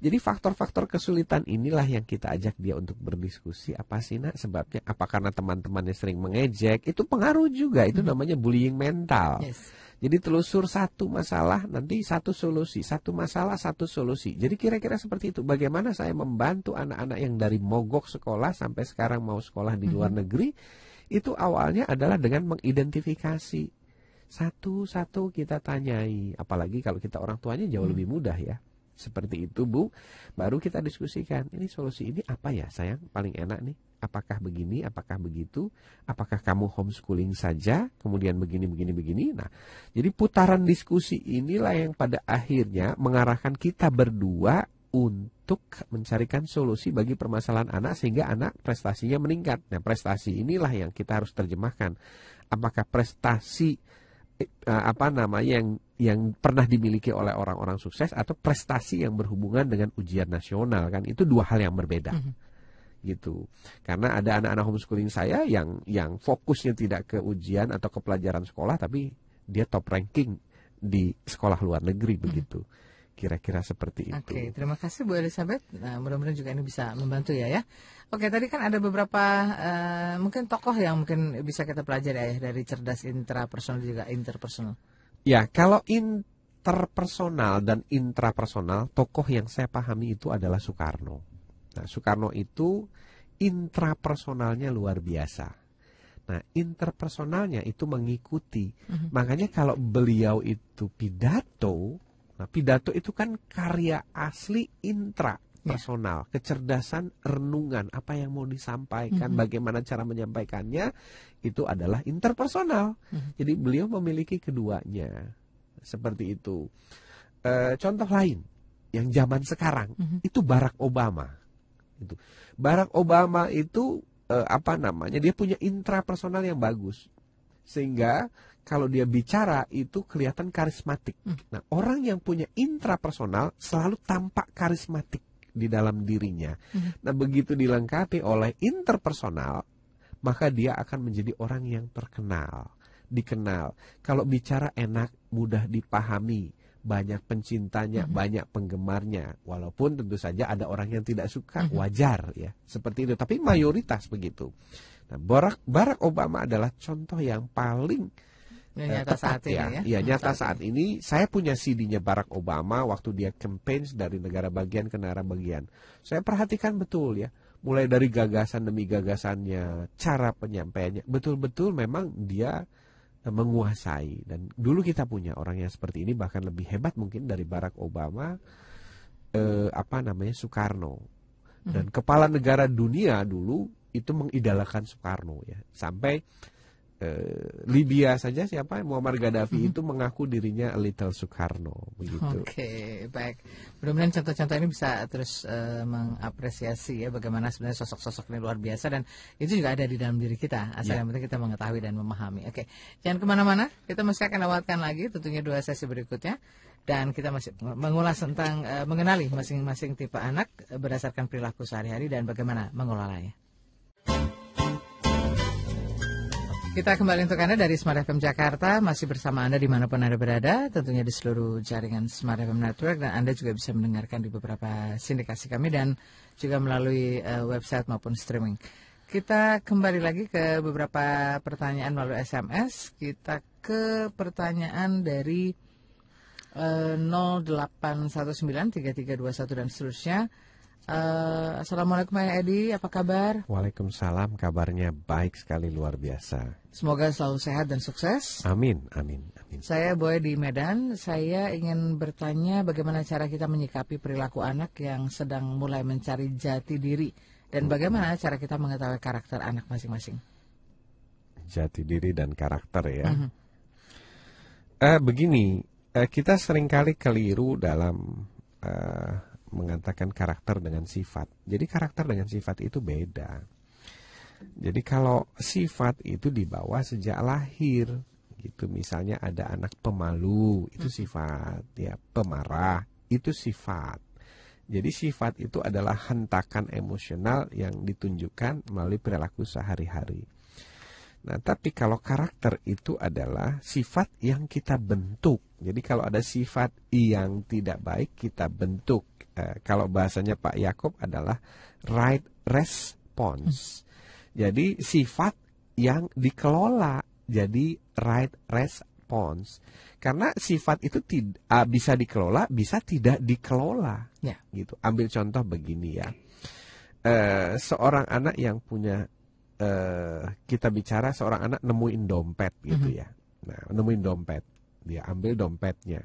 jadi faktor-faktor kesulitan inilah yang kita ajak dia untuk berdiskusi apa sih nak sebabnya apa karena teman-temannya sering mengejek itu pengaruh juga itu hmm. namanya bullying mental. Yes. Jadi telusur satu masalah nanti satu solusi, satu masalah satu solusi. Jadi kira-kira seperti itu. Bagaimana saya membantu anak-anak yang dari mogok sekolah sampai sekarang mau sekolah di luar hmm. negeri itu awalnya adalah dengan mengidentifikasi satu-satu kita tanyai. Apalagi kalau kita orang tuanya jauh hmm. lebih mudah ya seperti itu Bu baru kita diskusikan ini solusi ini apa ya sayang paling enak nih apakah begini apakah begitu apakah kamu homeschooling saja kemudian begini begini begini nah jadi putaran diskusi inilah yang pada akhirnya mengarahkan kita berdua untuk mencarikan solusi bagi permasalahan anak sehingga anak prestasinya meningkat. Nah, prestasi inilah yang kita harus terjemahkan. Apakah prestasi Eh, apa namanya yang yang pernah dimiliki oleh orang-orang sukses atau prestasi yang berhubungan dengan ujian nasional kan itu dua hal yang berbeda. Mm -hmm gitu. Karena ada anak-anak homeschooling saya yang yang fokusnya tidak ke ujian atau ke pelajaran sekolah tapi dia top ranking di sekolah luar negeri Mm -hmm. Kira-kira seperti itu. Oke, terima kasih Bu Elizabeth. Nah, mudah-mudahan juga ini bisa membantu ya ya. Oke, tadi kan ada beberapa uh, mungkin tokoh yang mungkin bisa kita pelajari ya dari cerdas intrapersonal juga interpersonal. Ya, kalau interpersonal dan intrapersonal, tokoh yang saya pahami itu adalah Soekarno. Nah, Soekarno itu intrapersonalnya luar biasa. Nah, interpersonalnya itu mengikuti. Mm -hmm. Makanya kalau beliau itu pidato, Nah, pidato itu kan karya asli intra personal, ya. kecerdasan renungan, apa yang mau disampaikan, mm -hmm. bagaimana cara menyampaikannya itu adalah interpersonal. Mm -hmm. Jadi beliau memiliki keduanya. Seperti itu. E, contoh lain yang zaman sekarang mm -hmm. itu Barack Obama. Itu. Barack Obama itu e, apa namanya? Dia punya intrapersonal yang bagus. Sehingga kalau dia bicara itu kelihatan karismatik. Hmm. Nah, orang yang punya intrapersonal selalu tampak karismatik di dalam dirinya. Hmm. Nah, begitu dilengkapi oleh interpersonal, maka dia akan menjadi orang yang terkenal, dikenal. Kalau bicara enak, mudah dipahami, banyak pencintanya, hmm. banyak penggemarnya. Walaupun tentu saja ada orang yang tidak suka, hmm. wajar ya, seperti itu. Tapi mayoritas begitu. Nah, Barack Obama adalah contoh yang paling nyata saat ya. ini ya. ya. Iya, nyata saat, saat ini. saya punya CD-nya Barack Obama waktu dia campaign dari negara bagian ke negara bagian. Saya perhatikan betul ya, mulai dari gagasan demi gagasannya, cara penyampaiannya, betul-betul memang dia eh, menguasai dan dulu kita punya orang yang seperti ini bahkan lebih hebat mungkin dari Barack Obama eh, apa namanya Soekarno. Dan mhm. kepala negara dunia dulu itu mengidalakan Soekarno ya. Sampai Eh, Libya saja siapa Muammar Gaddafi hmm. itu mengaku dirinya a little Soekarno begitu. Oke, okay, baik. Mudah-mudahan contoh-contoh ini bisa terus uh, mengapresiasi ya bagaimana sebenarnya sosok-sosok ini luar biasa dan itu juga ada di dalam diri kita asal yeah. yang penting kita mengetahui dan memahami. Oke, okay. jangan kemana-mana. Kita masih akan lewatkan lagi tentunya dua sesi berikutnya dan kita masih mengulas tentang uh, mengenali masing-masing tipe anak berdasarkan perilaku sehari-hari dan bagaimana mengelolanya. Kita kembali untuk Anda dari Smart FM Jakarta, masih bersama Anda dimanapun Anda berada, tentunya di seluruh jaringan Smart FM Network, dan Anda juga bisa mendengarkan di beberapa sindikasi kami dan juga melalui uh, website maupun streaming. Kita kembali lagi ke beberapa pertanyaan melalui SMS, kita ke pertanyaan dari uh, eh, 08193321 dan seterusnya. Eh, Assalamualaikum Ayah Edi, apa kabar? Waalaikumsalam, kabarnya baik sekali luar biasa. Semoga selalu sehat dan sukses. Amin, amin, amin. Saya Boy di Medan, saya ingin bertanya bagaimana cara kita menyikapi perilaku anak yang sedang mulai mencari jati diri dan bagaimana cara kita mengetahui karakter anak masing-masing. Jati diri dan karakter ya. -hmm. uh, begini, uh, kita seringkali keliru dalam uh, mengatakan karakter dengan sifat. Jadi karakter dengan sifat itu beda. Jadi kalau sifat itu dibawa sejak lahir gitu. Misalnya ada anak pemalu, itu sifat ya, pemarah itu sifat. Jadi sifat itu adalah hentakan emosional yang ditunjukkan melalui perilaku sehari-hari. Nah, tapi kalau karakter itu adalah sifat yang kita bentuk. Jadi kalau ada sifat yang tidak baik kita bentuk. Eh, kalau bahasanya Pak Yakob adalah right response. Hmm. Jadi sifat yang dikelola jadi right response. Karena sifat itu tid- eh, bisa dikelola, bisa tidak dikelola. Ya. Gitu. Ambil contoh begini ya. Uh, seorang anak yang punya uh, kita bicara seorang anak nemuin dompet gitu mm -hmm. ya. Nah, nemuin dompet, dia ambil dompetnya.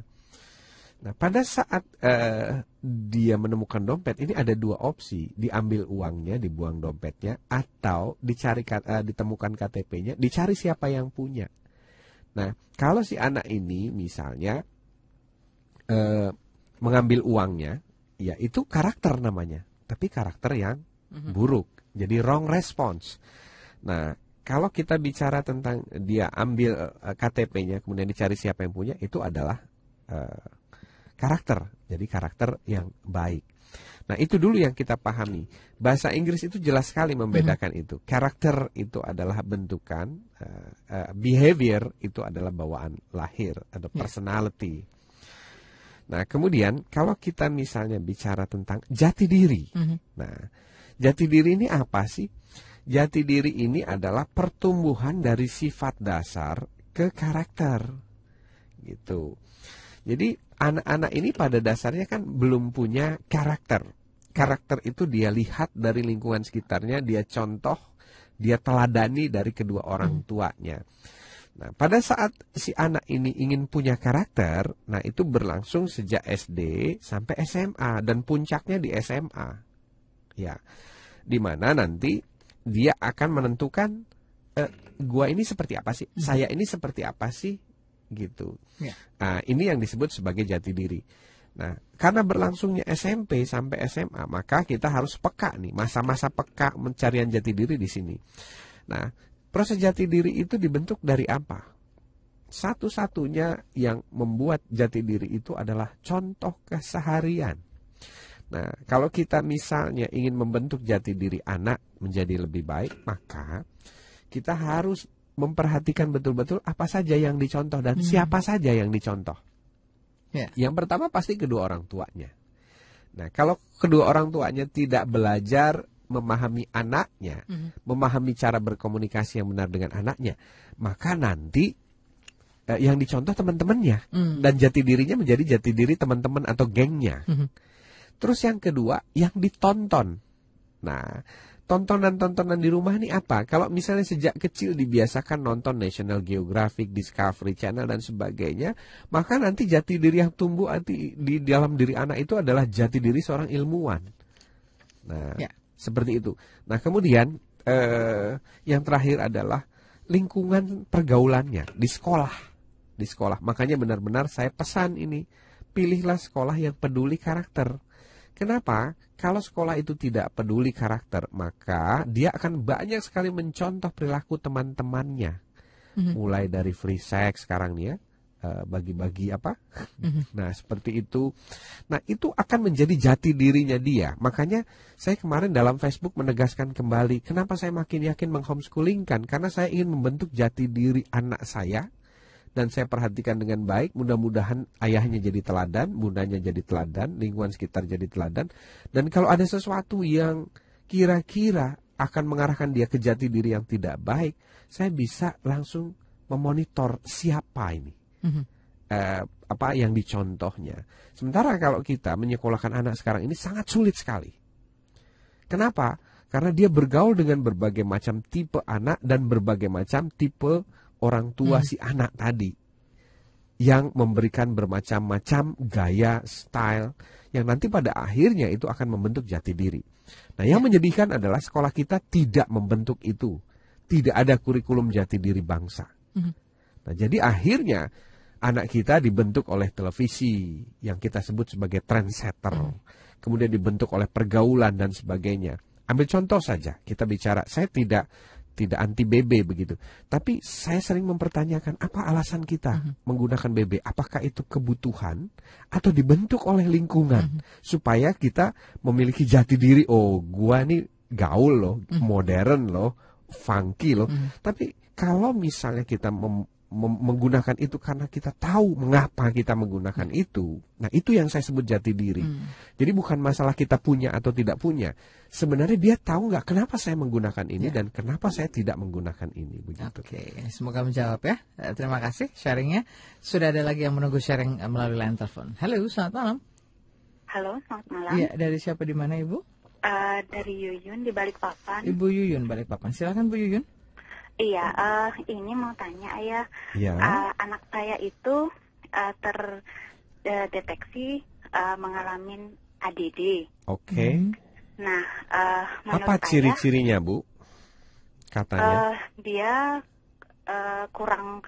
Nah, pada saat uh, dia menemukan dompet, ini ada dua opsi: diambil uangnya, dibuang dompetnya, atau dicari uh, eh, ditemukan KTP-nya, dicari siapa yang punya. Nah, kalau si anak ini misalnya uh, mengambil uangnya, ya itu karakter namanya, tapi karakter yang mhm. buruk, jadi wrong response. Nah, kalau kita bicara tentang dia ambil uh, KTP-nya, kemudian dicari siapa yang punya, itu adalah uh, karakter. Jadi karakter yang baik. Nah, itu dulu yang kita pahami. Bahasa Inggris itu jelas sekali membedakan -hmm. itu. Karakter itu adalah bentukan, uh, uh, behavior itu adalah bawaan lahir atau ya. personality. Nah, kemudian kalau kita misalnya bicara tentang jati diri. -hmm. Nah, jati diri ini apa sih? Jati diri ini adalah pertumbuhan dari sifat dasar ke karakter. Gitu. Jadi anak-anak ini pada dasarnya kan belum punya karakter. Karakter itu dia lihat dari lingkungan sekitarnya, dia contoh, dia teladani dari kedua orang hmm. tuanya. Nah, pada saat si anak ini ingin punya karakter, nah itu berlangsung sejak SD sampai SMA dan puncaknya di SMA. Ya. Di mana nanti dia akan menentukan eh, gua ini seperti apa sih? Hmm. Saya ini seperti apa sih? gitu. Ya. Nah, ini yang disebut sebagai jati diri. Nah, karena berlangsungnya SMP sampai SMA, maka kita harus peka nih, masa-masa peka pencarian jati diri di sini. Nah, proses jati diri itu dibentuk dari apa? Satu-satunya yang membuat jati diri itu adalah contoh keseharian. Nah, kalau kita misalnya ingin membentuk jati diri anak menjadi lebih baik, maka kita harus memperhatikan betul-betul apa saja yang dicontoh dan hmm. siapa saja yang dicontoh. Yeah. Yang pertama pasti kedua orang tuanya. Nah, kalau kedua orang tuanya tidak belajar memahami anaknya, hmm. memahami cara berkomunikasi yang benar dengan anaknya, maka nanti eh, yang dicontoh teman-temannya hmm. dan jati dirinya menjadi jati diri teman-teman atau gengnya. Hmm. Terus yang kedua, yang ditonton. Nah, tontonan-tontonan di rumah nih apa? Kalau misalnya sejak kecil dibiasakan nonton National Geographic, Discovery Channel dan sebagainya, maka nanti jati diri yang tumbuh nanti di dalam diri anak itu adalah jati diri seorang ilmuwan. Nah, ya. seperti itu. Nah, kemudian eh, yang terakhir adalah lingkungan pergaulannya di sekolah. Di sekolah. Makanya benar-benar saya pesan ini, pilihlah sekolah yang peduli karakter Kenapa? Kalau sekolah itu tidak peduli karakter, maka dia akan banyak sekali mencontoh perilaku teman-temannya. Mhm. Mulai dari free sex sekarang nih ya, eh, bagi-bagi apa? Mhm. Nah, seperti itu. Nah, itu akan menjadi jati dirinya dia. Makanya saya kemarin dalam Facebook menegaskan kembali, kenapa saya makin yakin menghomeschoolingkan? Karena saya ingin membentuk jati diri anak saya dan saya perhatikan dengan baik. Mudah-mudahan ayahnya jadi teladan, bundanya jadi teladan, lingkungan sekitar jadi teladan. Dan kalau ada sesuatu yang kira-kira akan mengarahkan dia ke jati diri yang tidak baik, saya bisa langsung memonitor siapa ini. Mm -hmm. eh, apa yang dicontohnya. Sementara kalau kita menyekolahkan anak sekarang ini sangat sulit sekali. Kenapa? Karena dia bergaul dengan berbagai macam tipe anak dan berbagai macam tipe orang tua hmm. si anak tadi yang memberikan bermacam-macam gaya, style yang nanti pada akhirnya itu akan membentuk jati diri. Nah, yang ya. menyedihkan adalah sekolah kita tidak membentuk itu. Tidak ada kurikulum jati diri bangsa. Hmm. Nah, jadi akhirnya anak kita dibentuk oleh televisi yang kita sebut sebagai trendsetter, hmm. kemudian dibentuk oleh pergaulan dan sebagainya. Ambil contoh saja, kita bicara, saya tidak tidak anti BB begitu. Tapi saya sering mempertanyakan apa alasan kita uh mhm. -huh. menggunakan BB? Apakah itu kebutuhan atau dibentuk oleh lingkungan uh mhm. -huh. supaya kita memiliki jati diri? Oh, gua nih gaul loh, uh mhm. -huh. modern loh, funky loh. Uh -huh. Tapi kalau misalnya kita mem- menggunakan itu karena kita tahu mengapa kita menggunakan hmm. itu. Nah, itu yang saya sebut jati diri. Hmm. Jadi bukan masalah kita punya atau tidak punya. Sebenarnya dia tahu nggak kenapa saya menggunakan ini ya. dan kenapa saya tidak menggunakan ini begitu. Oke, semoga menjawab ya. Eh, terima kasih sharingnya. Sudah ada lagi yang menunggu sharing eh, melalui line telepon. Halo, selamat malam. Halo, selamat malam. Iya, dari siapa di mana Ibu? Uh, dari Yuyun di Balikpapan. Ibu Yuyun Balikpapan. Silakan Bu Yuyun. Iya, uh, ini mau tanya ayah. Ya. Uh, anak saya itu uh, eh, terdeteksi uh, mengalami ADD. Oke. Okay. Nah, uh, apa ciri-cirinya bu? Katanya. Uh, dia uh, kurang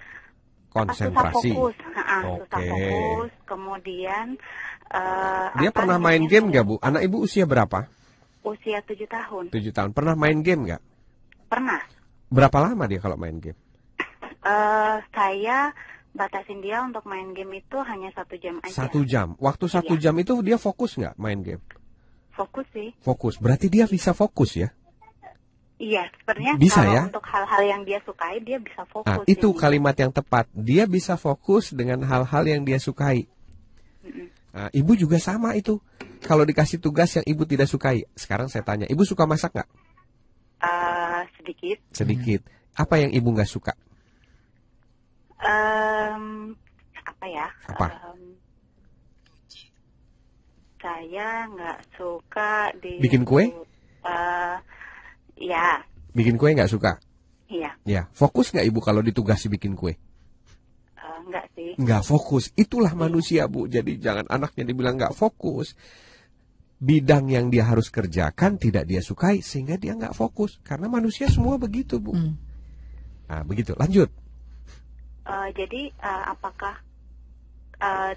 konsentrasi. Susah fokus. Nah, Oke. Okay. Kemudian. Uh, dia pernah main game nggak bu? Anak ibu usia berapa? Usia tujuh tahun. Tujuh tahun. Pernah main game nggak? Pernah. Berapa lama dia kalau main game? Uh, saya batasin dia untuk main game itu hanya satu jam aja. Satu jam. Waktu satu iya. jam itu dia fokus nggak main game? Fokus sih. Fokus. Berarti dia bisa fokus ya? Iya, sebenarnya bisa kalau ya? untuk hal-hal yang dia sukai dia bisa ah, fokus. Nah, itu jadi. kalimat yang tepat. Dia bisa fokus dengan hal-hal yang dia sukai. Nah, ibu juga sama itu. Kalau dikasih tugas yang ibu tidak sukai, sekarang saya tanya, ibu suka masak nggak? Uh, sedikit. Sedikit. Apa yang ibu nggak suka? Um, apa ya? Apa? Um, saya nggak suka di. Bikin kue? Uh, ya. Bikin kue nggak suka? Iya. Ya. Fokus nggak ibu kalau ditugasi bikin kue? Enggak eh, sih. Nggak fokus. Itulah iya. manusia bu. Jadi jangan anaknya dibilang nggak fokus bidang yang dia harus kerjakan tidak dia sukai sehingga dia nggak fokus karena manusia semua begitu bu. Hmm. Nah, begitu. Lanjut. Uh, jadi uh, apakah uh,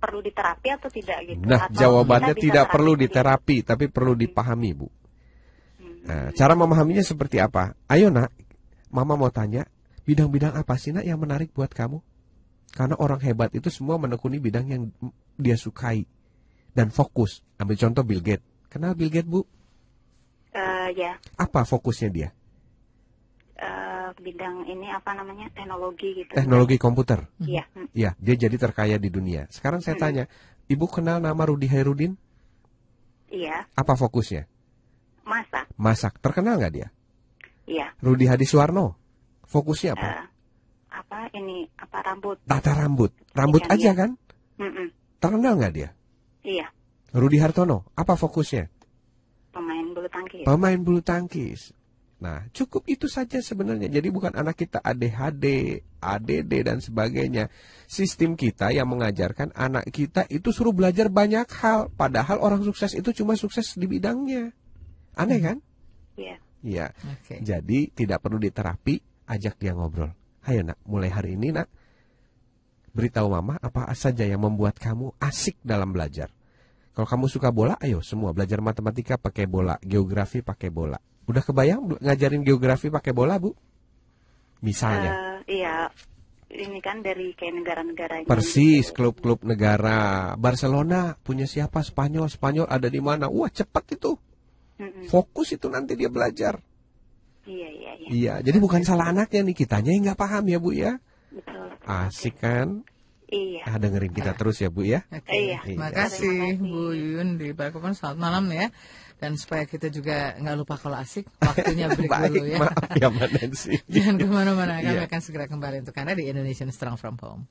perlu diterapi atau tidak gitu? Nah atau jawabannya tidak perlu diterapi gitu? tapi perlu hmm. dipahami bu. Hmm. Nah, cara memahaminya seperti apa? Ayo nak, mama mau tanya bidang-bidang apa sih nak yang menarik buat kamu? Karena orang hebat itu semua menekuni bidang yang dia sukai dan fokus. Ambil contoh Bill Gates. Kenal Bill Gates, Bu? Uh, ya. Apa fokusnya dia? Uh, bidang ini apa namanya teknologi gitu. Teknologi kan? komputer. Iya. Hmm. Iya, dia jadi terkaya di dunia. Sekarang saya hmm. tanya, Ibu kenal nama Rudi Hairudin? Iya. Apa fokusnya? Masak. Masak. Terkenal nggak dia? Iya. Rudi Suwarno? Fokusnya apa? Uh, apa ini apa rambut? Tata rambut. Iya, rambut iya. aja dia. kan? Mm -mm. Terkenal nggak dia? Iya. Rudi Hartono, apa fokusnya? Pemain bulu tangkis. Pemain bulu tangkis. Nah, cukup itu saja sebenarnya. Jadi bukan anak kita ADHD, ADD dan sebagainya. Sistem kita yang mengajarkan anak kita itu suruh belajar banyak hal, padahal orang sukses itu cuma sukses di bidangnya. Aneh kan? Iya. Iya. Okay. Jadi tidak perlu diterapi, ajak dia ngobrol. Ayo nak, mulai hari ini nak, beritahu mama apa saja yang membuat kamu asik dalam belajar. Kalau kamu suka bola, ayo semua belajar matematika pakai bola, geografi pakai bola. Udah kebayang ngajarin geografi pakai bola, Bu? Misalnya. Uh, iya. Ini kan dari kayak negara-negara Persis, klub-klub negara. Barcelona punya siapa? Spanyol. Spanyol ada di mana? Wah, cepat itu. Fokus itu nanti dia belajar. Iya, iya, iya. Iya, jadi bukan salah anaknya nih, kitanya yang nggak paham ya, Bu ya. Betul. Asik kan? Iya. Ah, dengerin kita ya. terus ya Bu ya. Okay. Iya. Terima kasih Bu Yuyun di Balikpapan. Selamat malam ya. Dan supaya kita juga nggak lupa kalau asik, waktunya (laughs) break Baik, dulu ya. Maaf ya Mbak Nancy. (laughs) Jangan kemana-mana, kami iya. akan segera kembali untuk Anda di Indonesian Strong From Home.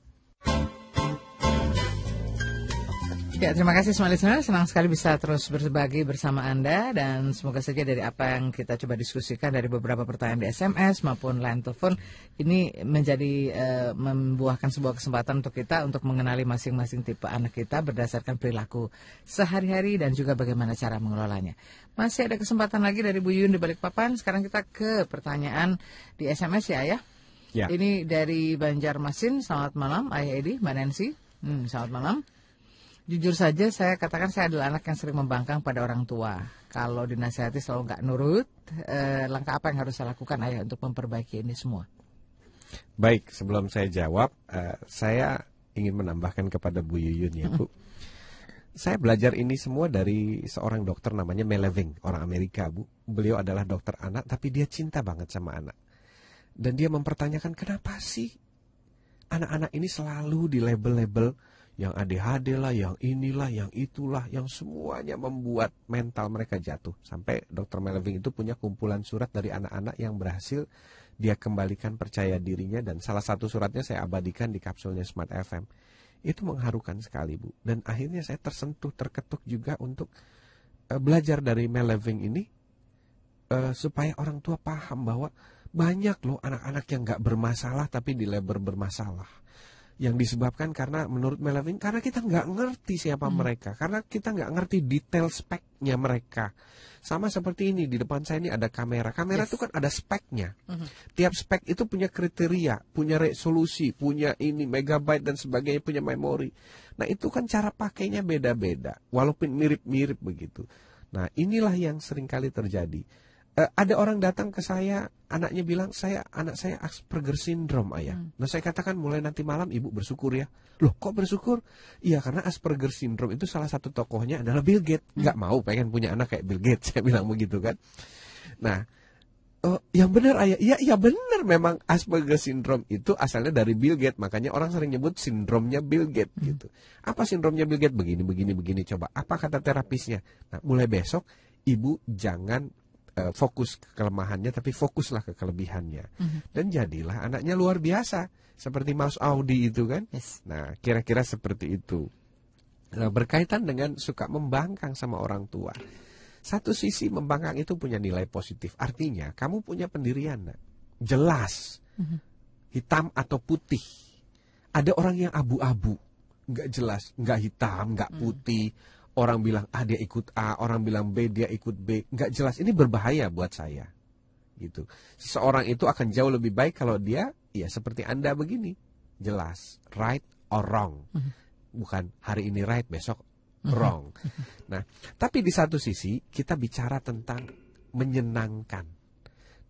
Ya, terima kasih semua listener. Senang sekali bisa terus berbagi bersama Anda dan semoga saja dari apa yang kita coba diskusikan dari beberapa pertanyaan di SMS maupun line telepon ini menjadi uh, membuahkan sebuah kesempatan untuk kita untuk mengenali masing-masing tipe anak kita berdasarkan perilaku sehari-hari dan juga bagaimana cara mengelolanya. Masih ada kesempatan lagi dari Bu Yun di Balikpapan. Sekarang kita ke pertanyaan di SMS ya, Ayah, Ya. Ini dari Banjarmasin. Selamat malam, Ayah Edi, Mbak Nancy. Hmm, selamat malam. Jujur saja saya katakan saya adalah anak yang sering membangkang pada orang tua. Kalau dinasihati selalu nggak nurut, eh, langkah apa yang harus saya lakukan ayah untuk memperbaiki ini semua? Baik, sebelum saya jawab, eh, saya ingin menambahkan kepada Bu Yuyun ya Bu. saya belajar ini semua dari seorang dokter namanya Meleving, orang Amerika Bu. Beliau adalah dokter anak, tapi dia cinta banget sama anak. Dan dia mempertanyakan kenapa sih anak-anak ini selalu di label-label yang ADHD lah, yang inilah, yang itulah, yang semuanya membuat mental mereka jatuh. Sampai Dr. Melvin itu punya kumpulan surat dari anak-anak yang berhasil dia kembalikan percaya dirinya dan salah satu suratnya saya abadikan di kapsulnya Smart FM. Itu mengharukan sekali, Bu. Dan akhirnya saya tersentuh, terketuk juga untuk eh, belajar dari Melvin ini eh, supaya orang tua paham bahwa banyak loh anak-anak yang nggak bermasalah tapi di dilabel bermasalah yang disebabkan karena menurut Melvin karena kita nggak ngerti siapa hmm. mereka karena kita nggak ngerti detail speknya mereka sama seperti ini di depan saya ini ada kamera kamera yes. itu kan ada speknya hmm. tiap spek itu punya kriteria punya resolusi punya ini megabyte dan sebagainya punya memori nah itu kan cara pakainya beda-beda walaupun mirip-mirip begitu nah inilah yang sering kali terjadi Eh, ada orang datang ke saya anaknya bilang saya anak saya Asperger syndrome ayah. Hmm. Nah saya katakan mulai nanti malam ibu bersyukur ya. Loh kok bersyukur? Iya karena Asperger syndrome itu salah satu tokohnya adalah Bill Gates. Hmm. Gak mau pengen punya anak kayak Bill Gates (laughs) saya bilang begitu kan. Nah Oh, yang benar ayah, ya ya benar memang Asperger syndrome itu asalnya dari Bill Gates, makanya orang sering nyebut sindromnya Bill Gates hmm. gitu. Apa sindromnya Bill Gates? Begini begini begini coba. Apa kata terapisnya? Nah, mulai besok ibu jangan uh, fokus ke kelemahannya tapi fokuslah ke kelebihannya mm -hmm. dan jadilah anaknya luar biasa seperti Mas Audi itu kan yes. nah kira-kira seperti itu nah, berkaitan dengan suka membangkang sama orang tua satu sisi membangkang itu punya nilai positif artinya kamu punya pendirian nak. jelas mm -hmm. hitam atau putih ada orang yang abu-abu nggak jelas nggak hitam nggak mhm. putih mm -hmm Orang bilang A dia ikut A, orang bilang B dia ikut B. Nggak jelas, ini berbahaya buat saya. Gitu. Seseorang itu akan jauh lebih baik kalau dia ya seperti Anda begini. Jelas, right or wrong. Mm-hmm. Bukan hari ini right, besok mm-hmm. wrong. Mm-hmm. Nah, tapi di satu sisi kita bicara tentang menyenangkan.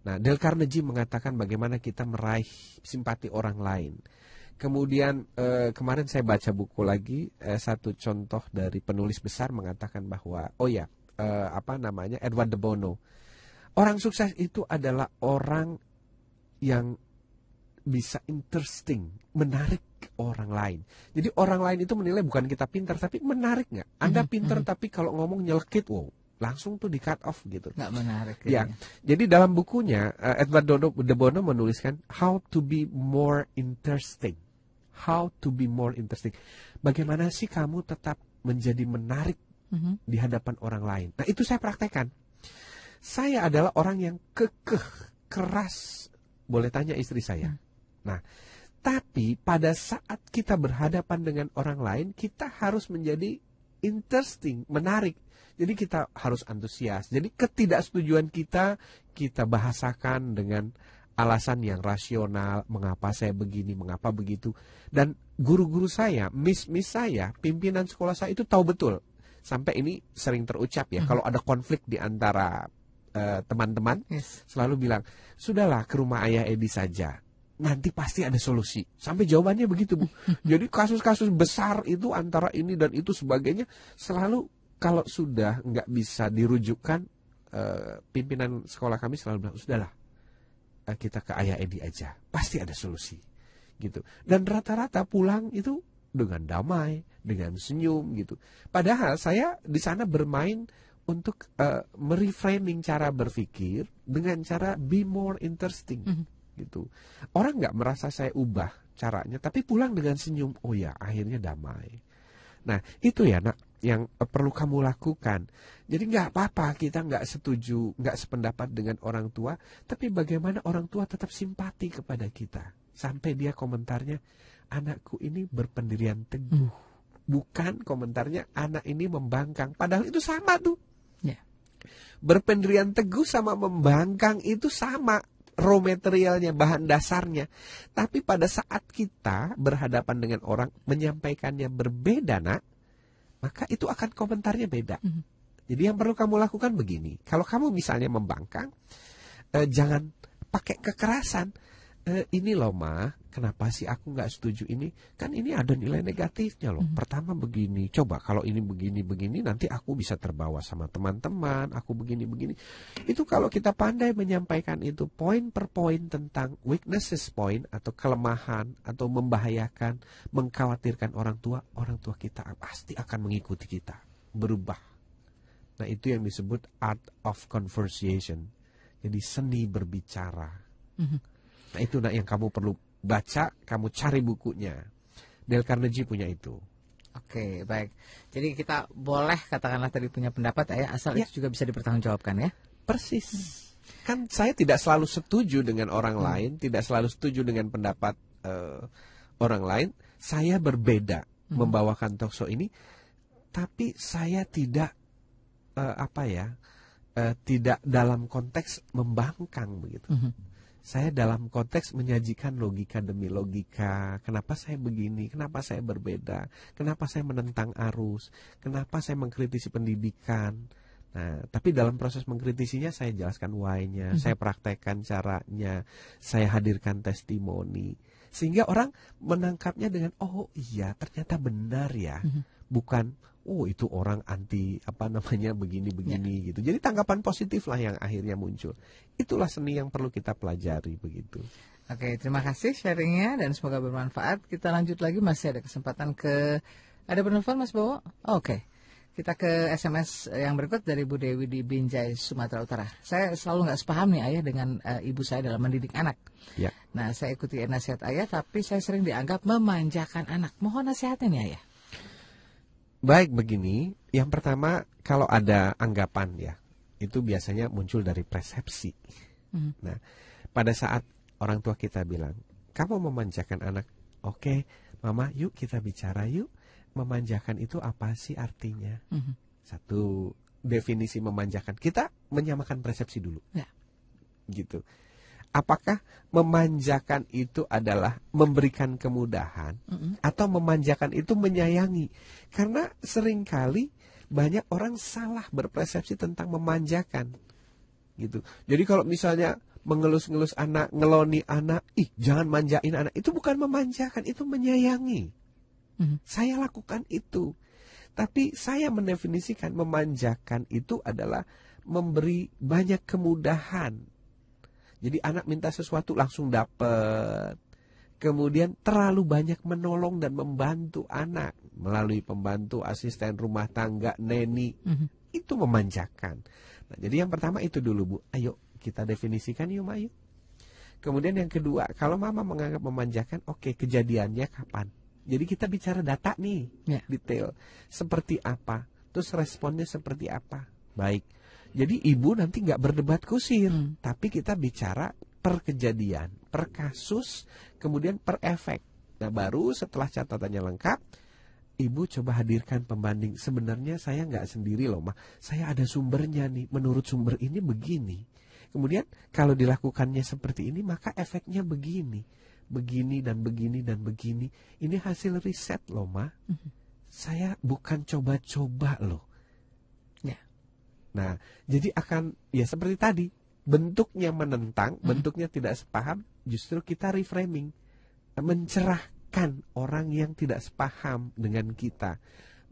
Nah, Del Carnegie mengatakan bagaimana kita meraih simpati orang lain Kemudian eh, kemarin saya baca buku lagi eh, satu contoh dari penulis besar mengatakan bahwa oh ya eh, apa namanya Edward de Bono. Orang sukses itu adalah orang yang bisa interesting, menarik orang lain. Jadi orang lain itu menilai bukan kita pintar tapi menarik nggak? Anda mm-hmm, pintar mm-hmm. tapi kalau ngomong nyelkit wow langsung tuh di cut off gitu. Nggak menarik. Ya. ya. Jadi dalam bukunya eh, Edward De Bono menuliskan How to be more interesting how to be more interesting. Bagaimana sih kamu tetap menjadi menarik mm-hmm. di hadapan orang lain? Nah, itu saya praktekkan. Saya adalah orang yang kekeh, keras. Boleh tanya istri saya. Mm. Nah, tapi pada saat kita berhadapan dengan orang lain, kita harus menjadi interesting, menarik. Jadi kita harus antusias. Jadi ketidaksetujuan kita kita bahasakan dengan alasan yang rasional, mengapa saya begini, mengapa begitu. Dan guru-guru saya, miss-miss saya, pimpinan sekolah saya itu tahu betul. Sampai ini sering terucap ya, -hmm. kalau ada konflik di antara eh, teman-teman, uh, yes. selalu bilang, sudahlah ke rumah ayah Edi saja. Nanti pasti ada solusi. Sampai jawabannya begitu, Bu. (laughs) Jadi kasus-kasus besar itu antara ini dan itu sebagainya, selalu kalau sudah nggak bisa dirujukkan, uh, eh, pimpinan sekolah kami selalu bilang, sudahlah Eh, kita ke ayah Edi aja, pasti ada solusi gitu. Dan rata-rata pulang itu dengan damai, dengan senyum gitu. Padahal saya di sana bermain untuk uh, mereframing cara berpikir dengan cara be more interesting mm -hmm. gitu. Orang nggak merasa saya ubah caranya, tapi pulang dengan senyum. Oh ya, akhirnya damai. Nah, itu ya, nak yang eh, perlu kamu lakukan. Jadi nggak apa-apa kita nggak setuju, nggak sependapat dengan orang tua, tapi bagaimana orang tua tetap simpati kepada kita sampai dia komentarnya anakku ini berpendirian teguh, hmm. bukan komentarnya anak ini membangkang. Padahal itu sama tuh. Yeah. Berpendirian teguh sama membangkang itu sama raw materialnya, bahan dasarnya. Tapi pada saat kita berhadapan dengan orang menyampaikannya berbeda, Nak, maka itu akan komentarnya beda. Mm -hmm. Jadi yang perlu kamu lakukan begini, kalau kamu misalnya membangkang, eh, jangan pakai kekerasan, e, ini loh ma, kenapa sih aku nggak setuju ini? Kan ini ada nilai negatifnya loh. Mm -hmm. Pertama begini, coba kalau ini begini begini, nanti aku bisa terbawa sama teman-teman, aku begini begini. Itu kalau kita pandai menyampaikan itu poin per poin tentang weaknesses point atau kelemahan atau membahayakan, mengkhawatirkan orang tua, orang tua kita pasti akan mengikuti kita, berubah. Nah itu yang disebut art of conversation. Jadi seni berbicara. Mm -hmm Nah itu nak yang kamu perlu baca, kamu cari bukunya. Dale Carnegie punya itu. Oke, baik. Jadi kita boleh katakanlah tadi punya pendapat ya, asal ya. itu juga bisa dipertanggungjawabkan ya. Persis. Kan saya tidak selalu setuju dengan orang hmm. lain, tidak selalu setuju dengan pendapat uh, orang lain. Saya berbeda hmm. membawakan tokso ini, tapi saya tidak uh, apa ya, uh, tidak dalam konteks membangkang begitu. Hmm saya dalam konteks menyajikan logika demi logika. Kenapa saya begini? Kenapa saya berbeda? Kenapa saya menentang arus? Kenapa saya mengkritisi pendidikan? Nah, tapi dalam proses mengkritisinya saya jelaskan why-nya, mm -hmm. saya praktekkan caranya, saya hadirkan testimoni. Sehingga orang menangkapnya dengan oh iya, ternyata benar ya. Mm -hmm. Bukan oh itu orang anti apa namanya begini-begini ya. gitu. Jadi tanggapan positif lah yang akhirnya muncul. Itulah seni yang perlu kita pelajari begitu. Oke, terima kasih sharingnya dan semoga bermanfaat. Kita lanjut lagi masih ada kesempatan ke ada penelpon Mas Bowo? Oh, Oke. Okay. Kita ke SMS yang berikut dari Bu Dewi di Binjai, Sumatera Utara. Saya selalu nggak sepaham nih ayah dengan uh, ibu saya dalam mendidik anak. Ya. Nah, saya ikuti nasihat ayah, tapi saya sering dianggap memanjakan anak. Mohon nasihatnya nih ayah. Baik begini, yang pertama kalau ada anggapan ya, itu biasanya muncul dari persepsi. Hmm. Nah, pada saat orang tua kita bilang, kamu memanjakan anak, oke, mama, yuk kita bicara yuk, memanjakan itu apa sih artinya? Hmm. Satu definisi memanjakan kita menyamakan persepsi dulu, ya. gitu apakah memanjakan itu adalah memberikan kemudahan mm -hmm. atau memanjakan itu menyayangi karena seringkali banyak orang salah berpersepsi tentang memanjakan gitu jadi kalau misalnya mengelus-ngelus anak ngeloni anak ih jangan manjain anak itu bukan memanjakan itu menyayangi mm -hmm. saya lakukan itu tapi saya mendefinisikan memanjakan itu adalah memberi banyak kemudahan jadi anak minta sesuatu langsung dapat. Kemudian terlalu banyak menolong dan membantu anak melalui pembantu, asisten rumah tangga, neni. Mm -hmm. Itu memanjakan. Nah, jadi yang pertama itu dulu Bu. Ayo kita definisikan yuk Mayu. Kemudian yang kedua, kalau mama menganggap memanjakan, oke okay, kejadiannya kapan? Jadi kita bicara data nih, yeah. detail. Seperti apa? Terus responnya seperti apa? Baik. Jadi ibu nanti nggak berdebat kusir, hmm. tapi kita bicara per kejadian, per kasus, kemudian per efek. Nah baru setelah catatannya lengkap, ibu coba hadirkan pembanding. Sebenarnya saya nggak sendiri loh, mah. Saya ada sumbernya nih. Menurut sumber ini begini. Kemudian kalau dilakukannya seperti ini, maka efeknya begini, begini dan begini dan begini. Ini hasil riset loh, mah. -hmm. Saya bukan coba-coba loh. Nah, jadi akan ya seperti tadi, bentuknya menentang, hmm. bentuknya tidak sepaham, justru kita reframing, mencerahkan orang yang tidak sepaham dengan kita.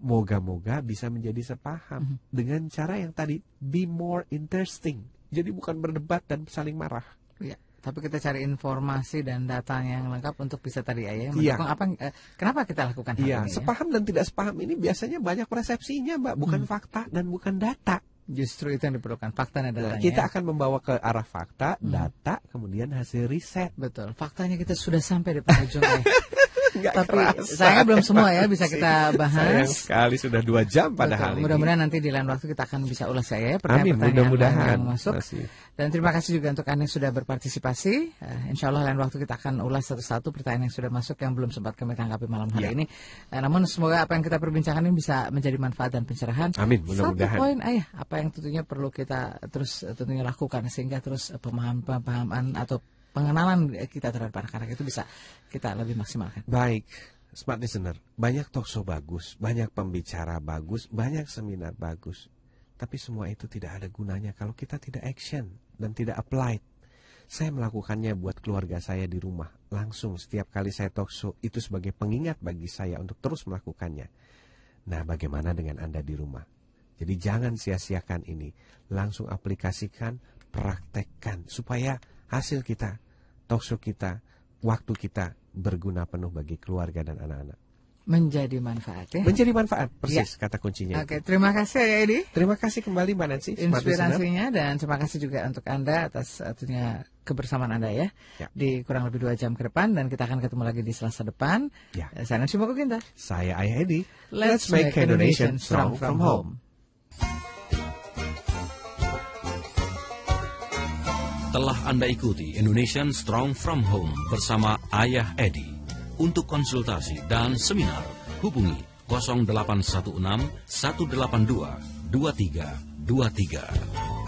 Moga-moga bisa menjadi sepaham hmm. dengan cara yang tadi be more interesting. Jadi bukan berdebat dan saling marah. Ya tapi kita cari informasi dan data yang lengkap untuk bisa tadi ayah iya. mendukung ya. apa eh, kenapa kita lakukan hal iya, ya? sepaham ya? dan tidak sepaham ini biasanya banyak persepsinya mbak bukan hmm. fakta dan bukan data Justru itu yang diperlukan fakta dan datanya. Nah, kita akan membawa ke arah fakta, hmm. data, hmm. kemudian hasil riset. Betul. Faktanya kita sudah sampai di penghujung. (laughs) Gak Tapi kerasa. sayangnya belum semua ya bisa kita bahas. Sayang sekali sudah dua jam pada hari Mudah-mudahan nanti di lain waktu kita akan bisa ulas ya, ya pertanyaan-pertanyaan mudah-mudahan yang masuk. Masih. Dan terima kasih juga untuk Anda yang sudah berpartisipasi. Uh, insya Allah lain waktu kita akan ulas satu-satu pertanyaan yang sudah masuk yang belum sempat kami tanggapi malam hari ya. ini. Uh, namun semoga apa yang kita perbincangkan ini bisa menjadi manfaat dan pencerahan. Amin. Mudah-mudahan. Satu poin ayah eh, apa yang tentunya perlu kita terus tentunya lakukan sehingga terus pemahaman-pemahaman atau pengenalan kita terhadap anak-anak itu bisa kita lebih maksimalkan. Baik. Smart listener, banyak talkshow bagus, banyak pembicara bagus, banyak seminar bagus. Tapi semua itu tidak ada gunanya kalau kita tidak action dan tidak applied. Saya melakukannya buat keluarga saya di rumah. Langsung setiap kali saya talkshow itu sebagai pengingat bagi saya untuk terus melakukannya. Nah, bagaimana dengan Anda di rumah? Jadi jangan sia-siakan ini. Langsung aplikasikan, praktekkan supaya hasil kita, talkshow kita, waktu kita berguna penuh bagi keluarga dan anak-anak. Menjadi manfaat ya? Menjadi manfaat, ya. persis ya. kata kuncinya. Oke, itu. terima kasih ya Edi. Terima kasih kembali Mbak Nancy. Inspirasinya dan terima kasih juga untuk Anda atas uh, tentunya kebersamaan Anda ya, ya. Di kurang lebih dua jam ke depan dan kita akan ketemu lagi di Selasa depan. Ya. Eh, saya Nancy Mokokinta. Saya Ayah Edi. Let's, Let's make, make Indonesia strong from home. From home. Telah Anda ikuti Indonesian Strong From Home bersama Ayah Edi. Untuk konsultasi dan seminar, hubungi 0816 182 2323. 23.